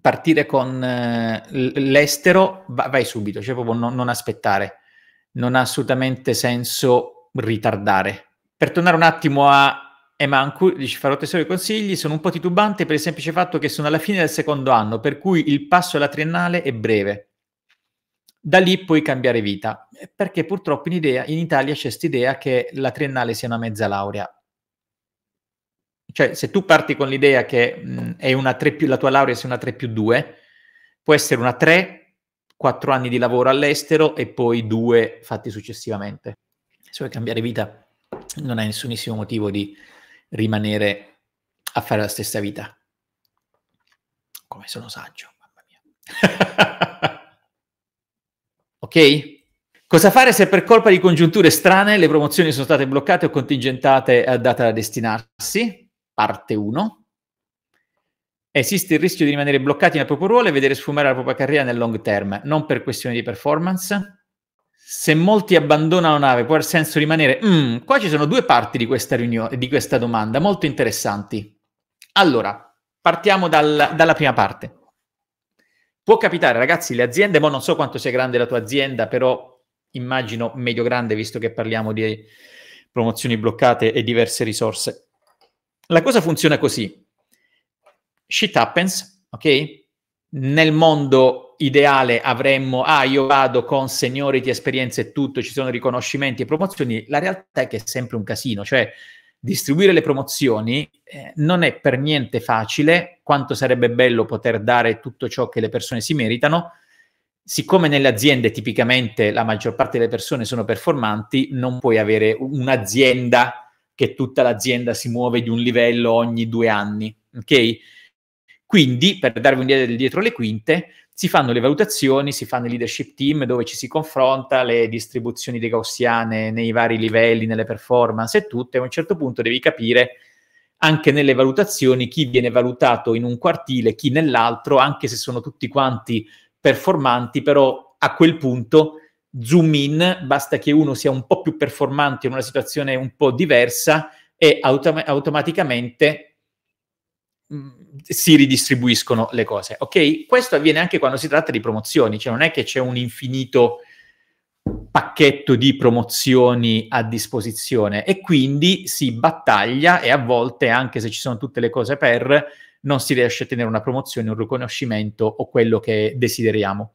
partire con eh, l'estero, vai subito, cioè proprio non, non aspettare. Non ha assolutamente senso ritardare. Per tornare un attimo a Emanku, dice farò tesoro i consigli, sono un po' titubante per il semplice fatto che sono alla fine del secondo anno, per cui il passo alla triennale è breve. Da lì puoi cambiare vita, perché purtroppo in, idea, in Italia c'è questa idea che la triennale sia una mezza laurea. Cioè, se tu parti con l'idea che mh, mm, più, la tua laurea sia una 3 più 2, può essere una 3, 4 anni di lavoro all'estero e poi 2 fatti successivamente. Se vuoi cambiare vita, non hai nessunissimo motivo di rimanere a fare la stessa vita. Come sono saggio, mamma mia. ok? Cosa fare se per colpa di congiunture strane le promozioni sono state bloccate o contingentate a data da destinarsi? parte 1. Esiste il rischio di rimanere bloccati nel proprio ruolo e vedere sfumare la propria carriera nel long term, non per questioni di performance. Se molti abbandonano la nave, può avere senso rimanere... Mm, qua ci sono due parti di questa, riunione, di questa domanda molto interessanti. Allora, partiamo dal, dalla prima parte. Può capitare, ragazzi, le aziende, mo non so quanto sia grande la tua azienda, però immagino medio grande, visto che parliamo di promozioni bloccate e diverse risorse. La cosa funziona così. Shit happens, ok? Nel mondo ideale avremmo, ah, io vado con signori di esperienze e tutto, ci sono riconoscimenti e promozioni. La realtà è che è sempre un casino, cioè distribuire le promozioni eh, non è per niente facile, quanto sarebbe bello poter dare tutto ciò che le persone si meritano. Siccome nelle aziende tipicamente la maggior parte delle persone sono performanti, non puoi avere un'azienda che tutta l'azienda si muove di un livello ogni due anni, ok? Quindi, per darvi un'idea del dietro le quinte, si fanno le valutazioni, si fanno i leadership team dove ci si confronta le distribuzioni dei gaussiane nei vari livelli, nelle performance e tutto, e a un certo punto devi capire anche nelle valutazioni chi viene valutato in un quartile, chi nell'altro, anche se sono tutti quanti performanti, però a quel punto zoom in, basta che uno sia un po' più performante in una situazione un po' diversa e autom- automaticamente mm, si ridistribuiscono le cose, ok? Questo avviene anche quando si tratta di promozioni, cioè non è che c'è un infinito pacchetto di promozioni a disposizione e quindi si battaglia e a volte anche se ci sono tutte le cose per non si riesce a tenere una promozione, un riconoscimento o quello che desideriamo.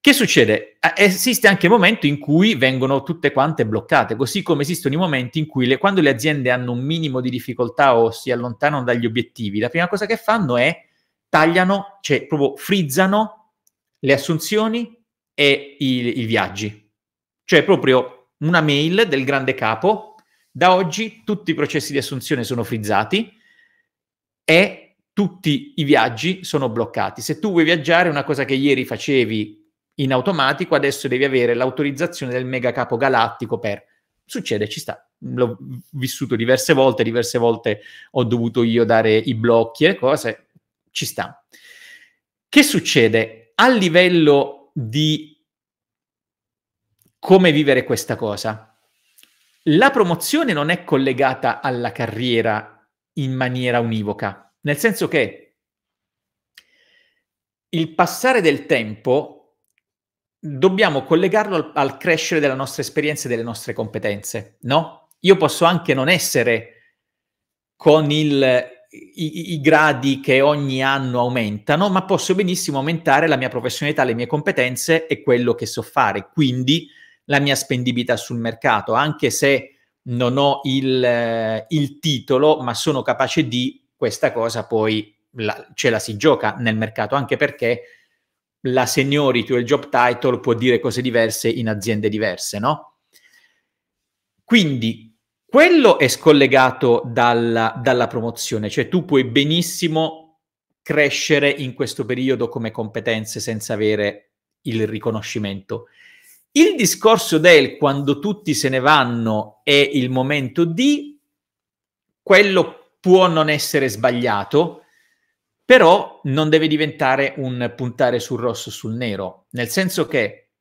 Che succede? Esiste anche il momento in cui vengono tutte quante bloccate, così come esistono i momenti in cui le, quando le aziende hanno un minimo di difficoltà o si allontanano dagli obiettivi, la prima cosa che fanno è tagliano, cioè proprio frizzano le assunzioni e i, i viaggi. Cioè proprio una mail del grande capo, da oggi tutti i processi di assunzione sono frizzati e tutti i viaggi sono bloccati. Se tu vuoi viaggiare, una cosa che ieri facevi in automatico, adesso devi avere l'autorizzazione del mega capo galattico per... Succede, ci sta. L'ho vissuto diverse volte, diverse volte ho dovuto io dare i blocchi e cose, ci sta. Che succede? A livello di come vivere questa cosa, la promozione non è collegata alla carriera in maniera univoca, nel senso che il passare del tempo dobbiamo collegarlo al, al crescere della nostra esperienza e delle nostre competenze, no? Io posso anche non essere con il i, i, gradi che ogni anno aumentano, ma posso benissimo aumentare la mia professionalità, le mie competenze e quello che so fare, quindi la mia spendibilità sul mercato, anche se non ho il, il titolo, ma sono capace di questa cosa, poi la, ce la si gioca nel mercato, anche perché la seniority o il job title può dire cose diverse in aziende diverse, no? Quindi quello è scollegato dalla, dalla promozione, cioè tu puoi benissimo crescere in questo periodo come competenze senza avere il riconoscimento. Il discorso del quando tutti se ne vanno è il momento di, quello può non essere sbagliato, però non deve diventare un puntare sul rosso sul nero, nel senso che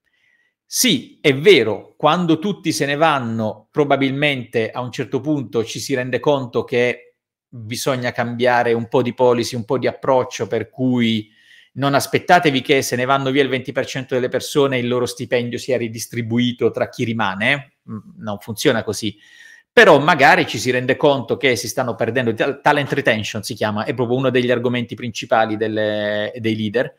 sì, è vero, quando tutti se ne vanno, probabilmente a un certo punto ci si rende conto che bisogna cambiare un po' di policy, un po' di approccio, per cui non aspettatevi che se ne vanno via il 20% delle persone il loro stipendio sia ridistribuito tra chi rimane, mm, non funziona così però magari ci si rende conto che si stanno perdendo, talent retention si chiama, è proprio uno degli argomenti principali delle, dei leader,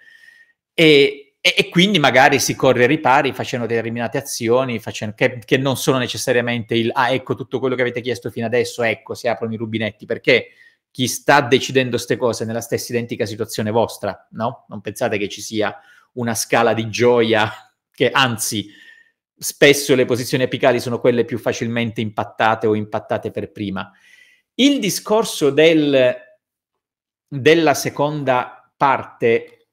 e, e, e, quindi magari si corre ai ripari facendo determinate azioni facendo, che, che, non sono necessariamente il, ah ecco tutto quello che avete chiesto fino adesso, ecco si aprono i rubinetti, perché chi sta decidendo queste cose è nella stessa identica situazione vostra, no? Non pensate che ci sia una scala di gioia che anzi spesso le posizioni apicali sono quelle più facilmente impattate o impattate per prima. Il discorso del, della seconda parte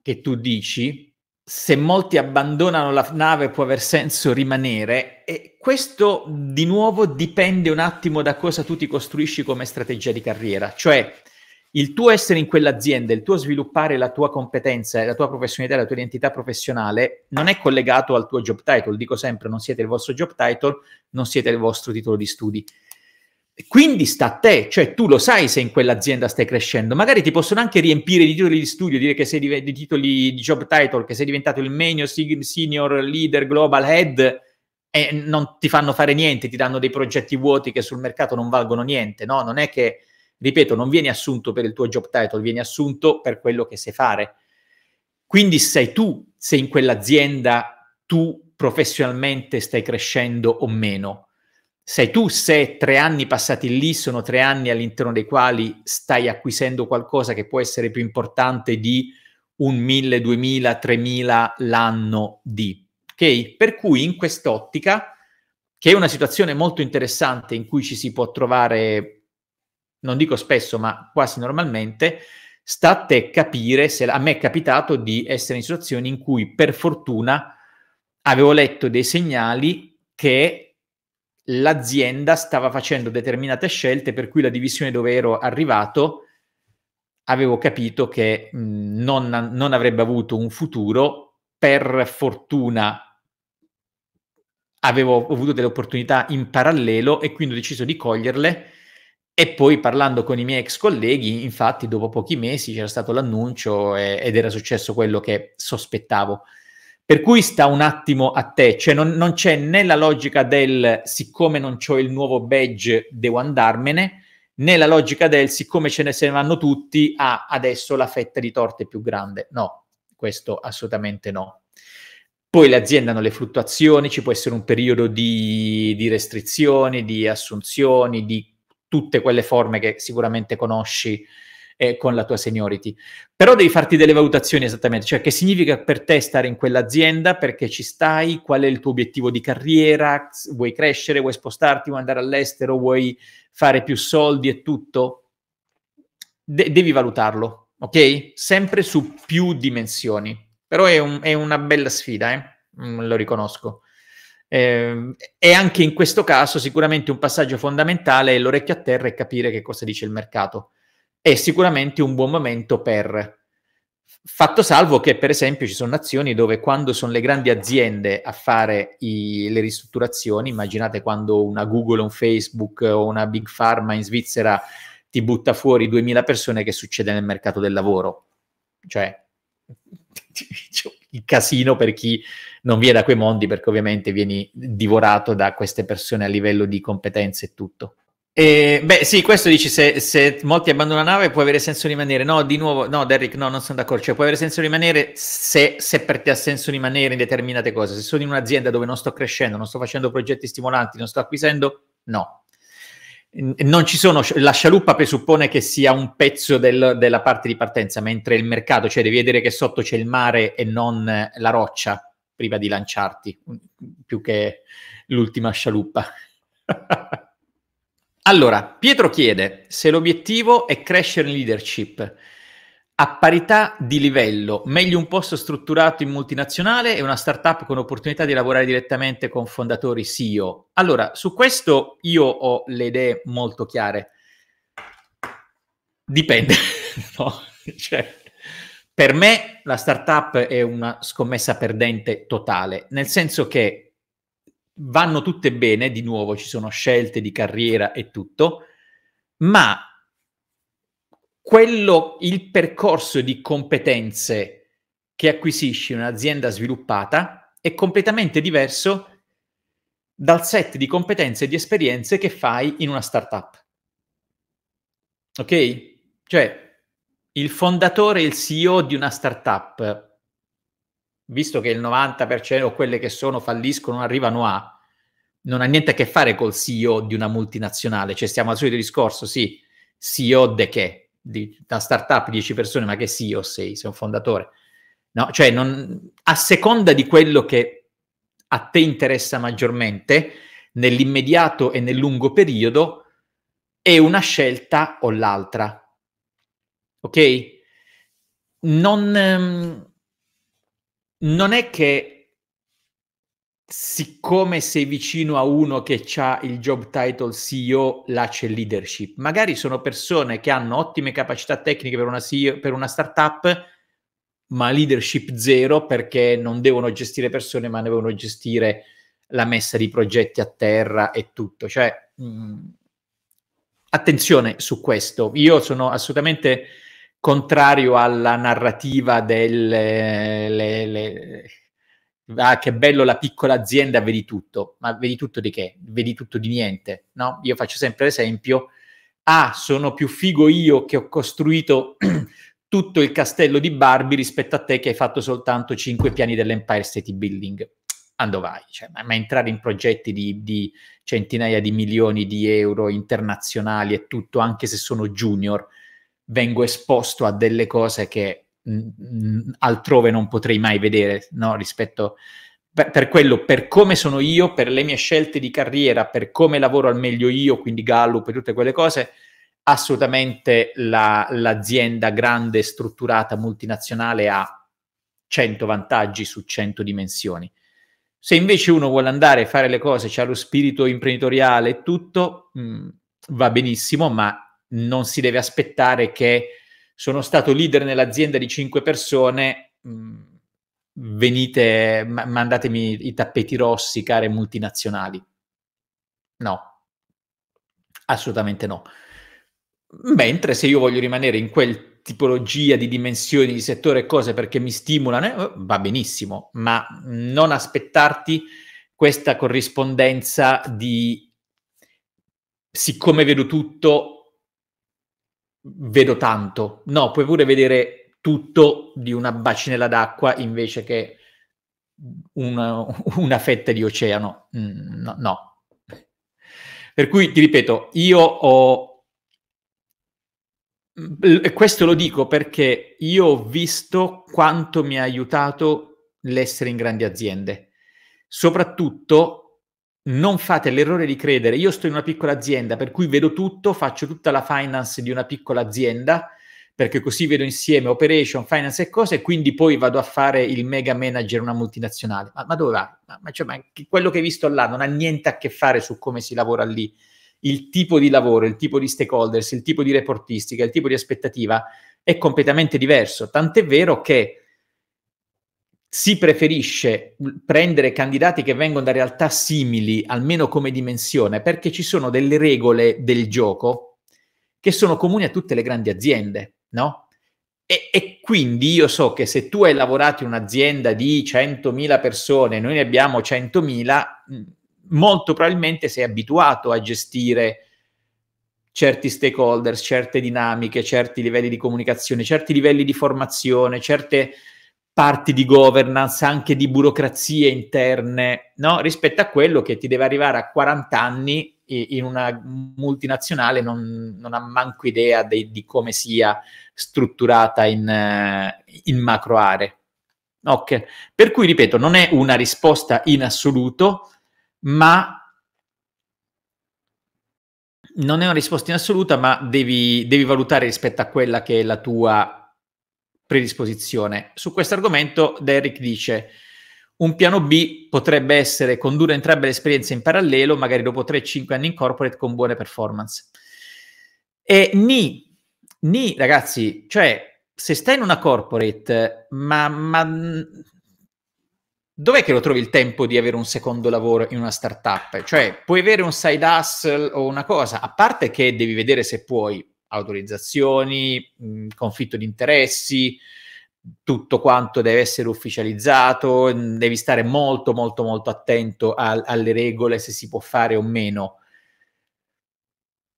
che tu dici, se molti abbandonano la nave può aver senso rimanere, e questo di nuovo dipende un attimo da cosa tu ti costruisci come strategia di carriera, cioè il tuo essere in quell'azienda, il tuo sviluppare la tua competenza, la tua professionalità, la tua identità professionale non è collegato al tuo job title. Dico sempre, non siete il vostro job title, non siete il vostro titolo di studi. Quindi sta a te, cioè tu lo sai se in quell'azienda stai crescendo. Magari ti possono anche riempire di titoli di studio, dire che sei di, di titoli di job title, che sei diventato il meglio senior leader global head e non ti fanno fare niente, ti danno dei progetti vuoti che sul mercato non valgono niente, no? Non è che Ripeto, non vieni assunto per il tuo job title, vieni assunto per quello che sai fare. Quindi sei tu se in quell'azienda tu professionalmente stai crescendo o meno. Sei tu se tre anni passati lì sono tre anni all'interno dei quali stai acquisendo qualcosa che può essere più importante di un 1000, 2000, 3000 l'anno di. Ok? Per cui in quest'ottica, che è una situazione molto interessante in cui ci si può trovare non dico spesso, ma quasi normalmente, sta a te capire se a me è capitato di essere in situazioni in cui per fortuna avevo letto dei segnali che l'azienda stava facendo determinate scelte per cui la divisione dove ero arrivato avevo capito che mh, non, non avrebbe avuto un futuro per fortuna avevo avuto delle opportunità in parallelo e quindi ho deciso di coglierle e poi parlando con i miei ex colleghi, infatti, dopo pochi mesi c'era stato l'annuncio e, eh, ed era successo quello che sospettavo. Per cui sta un attimo a te, cioè non, non c'è né la logica del siccome non ho il nuovo badge devo andarmene, né la logica del siccome ce ne se ne vanno tutti, ah, adesso la fetta di torte è più grande. No, questo assolutamente no. Poi le aziende hanno le fluttuazioni, ci può essere un periodo di, di restrizioni, di assunzioni, di tutte quelle forme che sicuramente conosci eh, con la tua seniority. Però devi farti delle valutazioni esattamente, cioè che significa per te stare in quell'azienda, perché ci stai, qual è il tuo obiettivo di carriera, vuoi crescere, vuoi spostarti, vuoi andare all'estero, vuoi fare più soldi e tutto. De- devi valutarlo, ok? Sempre su più dimensioni. Però è, un, è una bella sfida, eh? Mm, lo riconosco. Eh, e anche in questo caso sicuramente un passaggio fondamentale è l'orecchio a terra e capire che cosa dice il mercato. È sicuramente un buon momento per... Fatto salvo che per esempio ci sono nazioni dove quando sono le grandi aziende a fare i, le ristrutturazioni, immaginate quando una Google, un Facebook o una Big Pharma in Svizzera ti butta fuori 2000 persone, che succede nel mercato del lavoro? Cioè, il casino per chi non via da quei mondi perché ovviamente vieni divorato da queste persone a livello di competenze e tutto. E, beh, sì, questo dici se, se, molti abbandonano la nave può avere senso rimanere. No, di nuovo, no, Derrick, no, non sono d'accordo. Cioè, può avere senso rimanere se, se, per te ha senso rimanere in determinate cose. Se sono in un'azienda dove non sto crescendo, non sto facendo progetti stimolanti, non sto acquisendo, no. Non ci sono, la scialuppa presuppone che sia un pezzo del, della parte di partenza, mentre il mercato, cioè devi vedere che sotto c'è il mare e non la roccia, prima di lanciarti, mm, più che l'ultima scialuppa. allora, Pietro chiede se l'obiettivo è crescere in leadership. A parità di livello, meglio un posto strutturato in multinazionale e una startup con opportunità di lavorare direttamente con fondatori CEO. Allora, su questo io ho le idee molto chiare. Dipende. no? cioè, per me la startup è una scommessa perdente totale, nel senso che vanno tutte bene, di nuovo ci sono scelte di carriera e tutto, ma quello, il percorso di competenze che acquisisci in un'azienda sviluppata è completamente diverso dal set di competenze e di esperienze che fai in una startup. Ok? Cioè, il fondatore e il CEO di una startup, visto che il 90% o quelle che sono falliscono arrivano a, non ha niente a che fare col CEO di una multinazionale, cioè stiamo al solito discorso, sì, CEO de che? Di una startup, 10 persone, ma che CEO sei? Sei un fondatore. No, cioè non, a seconda di quello che a te interessa maggiormente, nell'immediato e nel lungo periodo, è una scelta o l'altra ok? Non, ehm, non è che siccome sei vicino a uno che ha il job title CEO, là c'è leadership. Magari sono persone che hanno ottime capacità tecniche per una, CEO, per una startup, ma leadership zero perché non devono gestire persone, ma devono gestire la messa di progetti a terra e tutto. Cioè, mh, mm, attenzione su questo. Io sono assolutamente contrario alla narrativa del le, le, ah, che bello la piccola azienda, vedi tutto, ma vedi tutto di che? Vedi tutto di niente, no? Io faccio sempre l'esempio, ah, sono più figo io che ho costruito tutto il castello di Barbie rispetto a te che hai fatto soltanto cinque piani dell'Empire State Building. Ando vai, cioè, ma, ma, entrare in progetti di, di centinaia di milioni di euro internazionali e tutto, anche se sono junior, vengo esposto a delle cose che mh, mm, mm, altrove non potrei mai vedere, no? rispetto per, per, quello, per come sono io, per le mie scelte di carriera, per come lavoro al meglio io, quindi Gallup e tutte quelle cose, assolutamente la, l'azienda grande, strutturata, multinazionale ha 100 vantaggi su 100 dimensioni. Se invece uno vuole andare a fare le cose, c'è lo spirito imprenditoriale e tutto, mh, mm, va benissimo, ma non si deve aspettare che sono stato leader nell'azienda di cinque persone, mm, venite, ma- mandatemi i tappeti rossi, care multinazionali. No, assolutamente no. Mentre se io voglio rimanere in quel tipologia di dimensioni, di settore e cose perché mi stimolano, eh, va benissimo, ma non aspettarti questa corrispondenza di siccome vedo tutto vedo tanto. No, puoi pure vedere tutto di una bacinella d'acqua invece che una, una fetta di oceano. Mm, no, no. Per cui ti ripeto, io ho mm, questo lo dico perché io ho visto quanto mi ha aiutato l'essere in grandi aziende, soprattutto non fate l'errore di credere, io sto in una piccola azienda, per cui vedo tutto, faccio tutta la finance di una piccola azienda, perché così vedo insieme operation, finance e cose, e quindi poi vado a fare il mega manager una multinazionale. Ma, ma dove va? Ma, ma, cioè, ma, quello che hai visto là non ha niente a che fare su come si lavora lì. Il tipo di lavoro, il tipo di stakeholders, il tipo di reportistica, il tipo di aspettativa è completamente diverso. Tant'è vero che si preferisce prendere candidati che vengono da realtà simili, almeno come dimensione, perché ci sono delle regole del gioco che sono comuni a tutte le grandi aziende, no? E, e quindi io so che se tu hai lavorato in un'azienda di 100.000 persone, noi ne abbiamo 100.000, mm, molto probabilmente sei abituato a gestire certi stakeholders, certe dinamiche, certi livelli di comunicazione, certi livelli di formazione, certe parti di governance, anche di burocrazie interne, no? rispetto a quello che ti deve arrivare a 40 anni in una multinazionale non, non ha manco idea de, di come sia strutturata in, eh, in macro aree. Ok, Per cui, ripeto, non è una risposta in assoluto, ma non è una risposta in assoluto, ma devi, devi valutare rispetto a quella che è la tua predisposizione. Su questo argomento Derek dice un piano B potrebbe essere condurre entrambe le esperienze in parallelo, magari dopo 3-5 anni in corporate con buone performance. E ni, ni ragazzi, cioè se stai in una corporate, ma, ma dov'è che lo trovi il tempo di avere un secondo lavoro in una startup? Cioè, puoi avere un side hustle o una cosa, a parte che devi vedere se puoi, autorizzazioni, mh, mm, conflitto di interessi, tutto quanto deve essere ufficializzato, devi stare molto molto molto attento a, alle regole se si può fare o meno.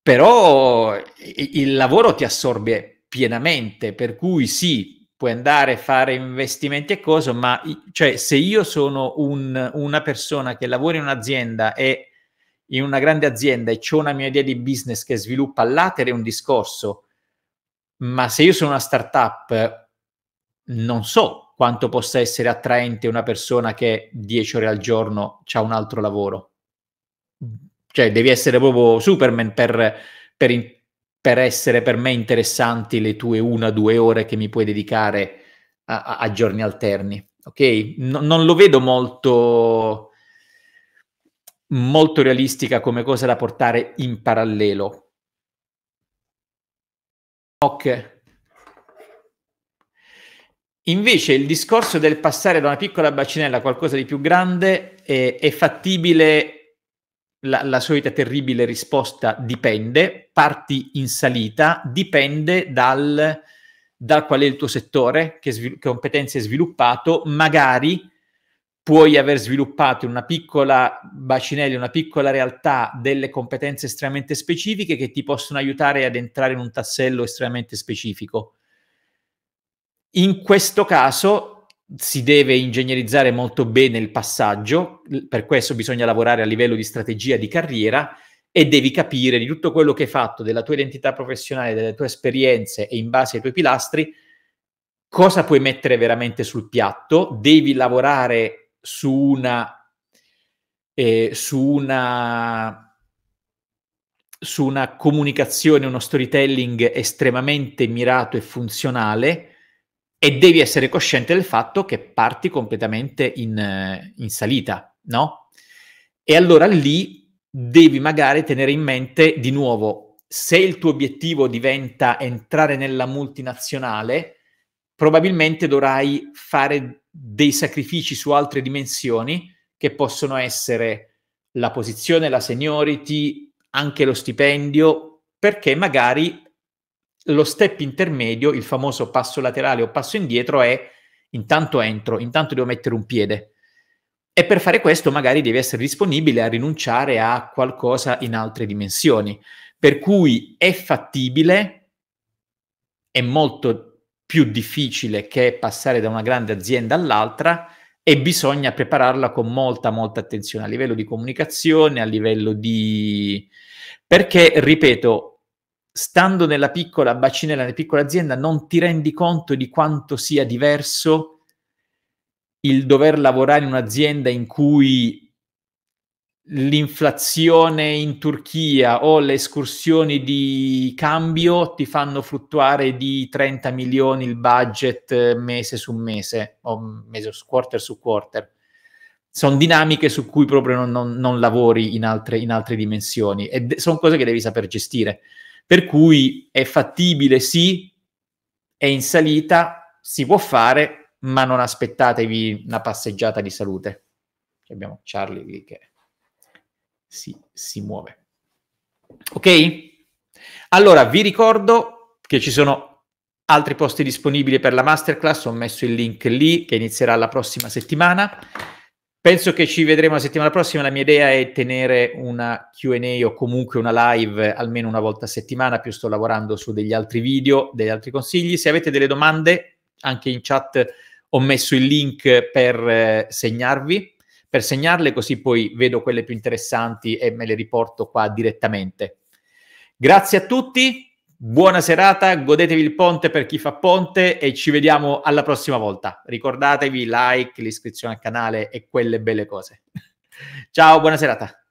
Però il lavoro ti assorbe pienamente, per cui sì, puoi andare a fare investimenti e cose, ma cioè, se io sono un, una persona che lavora in un'azienda e È in una grande azienda e ho una mia idea di business che sviluppa all'atere è un discorso, ma se io sono una startup non so quanto possa essere attraente una persona che 10 ore al giorno ha un altro lavoro. Cioè devi essere proprio Superman per, per, per essere per me interessanti le tue una o due ore che mi puoi dedicare a, a, giorni alterni. Ok? No, non lo vedo molto molto realistica come cosa da portare in parallelo. Ok. Invece il discorso del passare da una piccola bacinella a qualcosa di più grande è, eh, è fattibile la, la, solita terribile risposta dipende, parti in salita, dipende dal, dal qual è il tuo settore, che, svil- che competenze hai sviluppato, magari puoi aver sviluppato in una piccola bacinella, una piccola realtà, delle competenze estremamente specifiche che ti possono aiutare ad entrare in un tassello estremamente specifico. In questo caso si deve ingegnerizzare molto bene il passaggio, per questo bisogna lavorare a livello di strategia di carriera e devi capire di tutto quello che hai fatto, della tua identità professionale, delle tue esperienze e in base ai tuoi pilastri, cosa puoi mettere veramente sul piatto, devi lavorare su una, eh, su una, su una comunicazione, uno storytelling estremamente mirato e funzionale e devi essere cosciente del fatto che parti completamente in, in salita, no? E allora lì devi magari tenere in mente di nuovo, se il tuo obiettivo diventa entrare nella multinazionale, probabilmente dovrai fare dei sacrifici su altre dimensioni che possono essere la posizione, la seniority, anche lo stipendio, perché magari lo step intermedio, il famoso passo laterale o passo indietro è intanto entro, intanto devo mettere un piede. E per fare questo magari devi essere disponibile a rinunciare a qualcosa in altre dimensioni. Per cui è fattibile, è molto più difficile che passare da una grande azienda all'altra e bisogna prepararla con molta, molta attenzione a livello di comunicazione, a livello di... perché, ripeto, stando nella piccola bacinella, nella piccola azienda, non ti rendi conto di quanto sia diverso il dover lavorare in un'azienda in cui l'inflazione in Turchia o le escursioni di cambio ti fanno fluttuare di 30 milioni il budget eh, mese su mese o mese su quarter su quarter. Sono dinamiche su cui proprio non, non, non lavori in altre, in altre, dimensioni e de- sono cose che devi saper gestire. Per cui è fattibile, sì, è in salita, si può fare, ma non aspettatevi una passeggiata di salute. Abbiamo Charlie lì che si, si muove. Ok? Allora, vi ricordo che ci sono altri posti disponibili per la masterclass, ho messo il link lì che inizierà la prossima settimana. Penso che ci vedremo la settimana prossima, la mia idea è tenere una Q&A o comunque una live almeno una volta a settimana, più sto lavorando su degli altri video, degli altri consigli. Se avete delle domande, anche in chat ho messo il link per eh, segnarvi per segnarle così poi vedo quelle più interessanti e me le riporto qua direttamente. Grazie a tutti, buona serata, godetevi il ponte per chi fa ponte e ci vediamo alla prossima volta. Ricordatevi like, l'iscrizione al canale e quelle belle cose. Ciao, buona serata.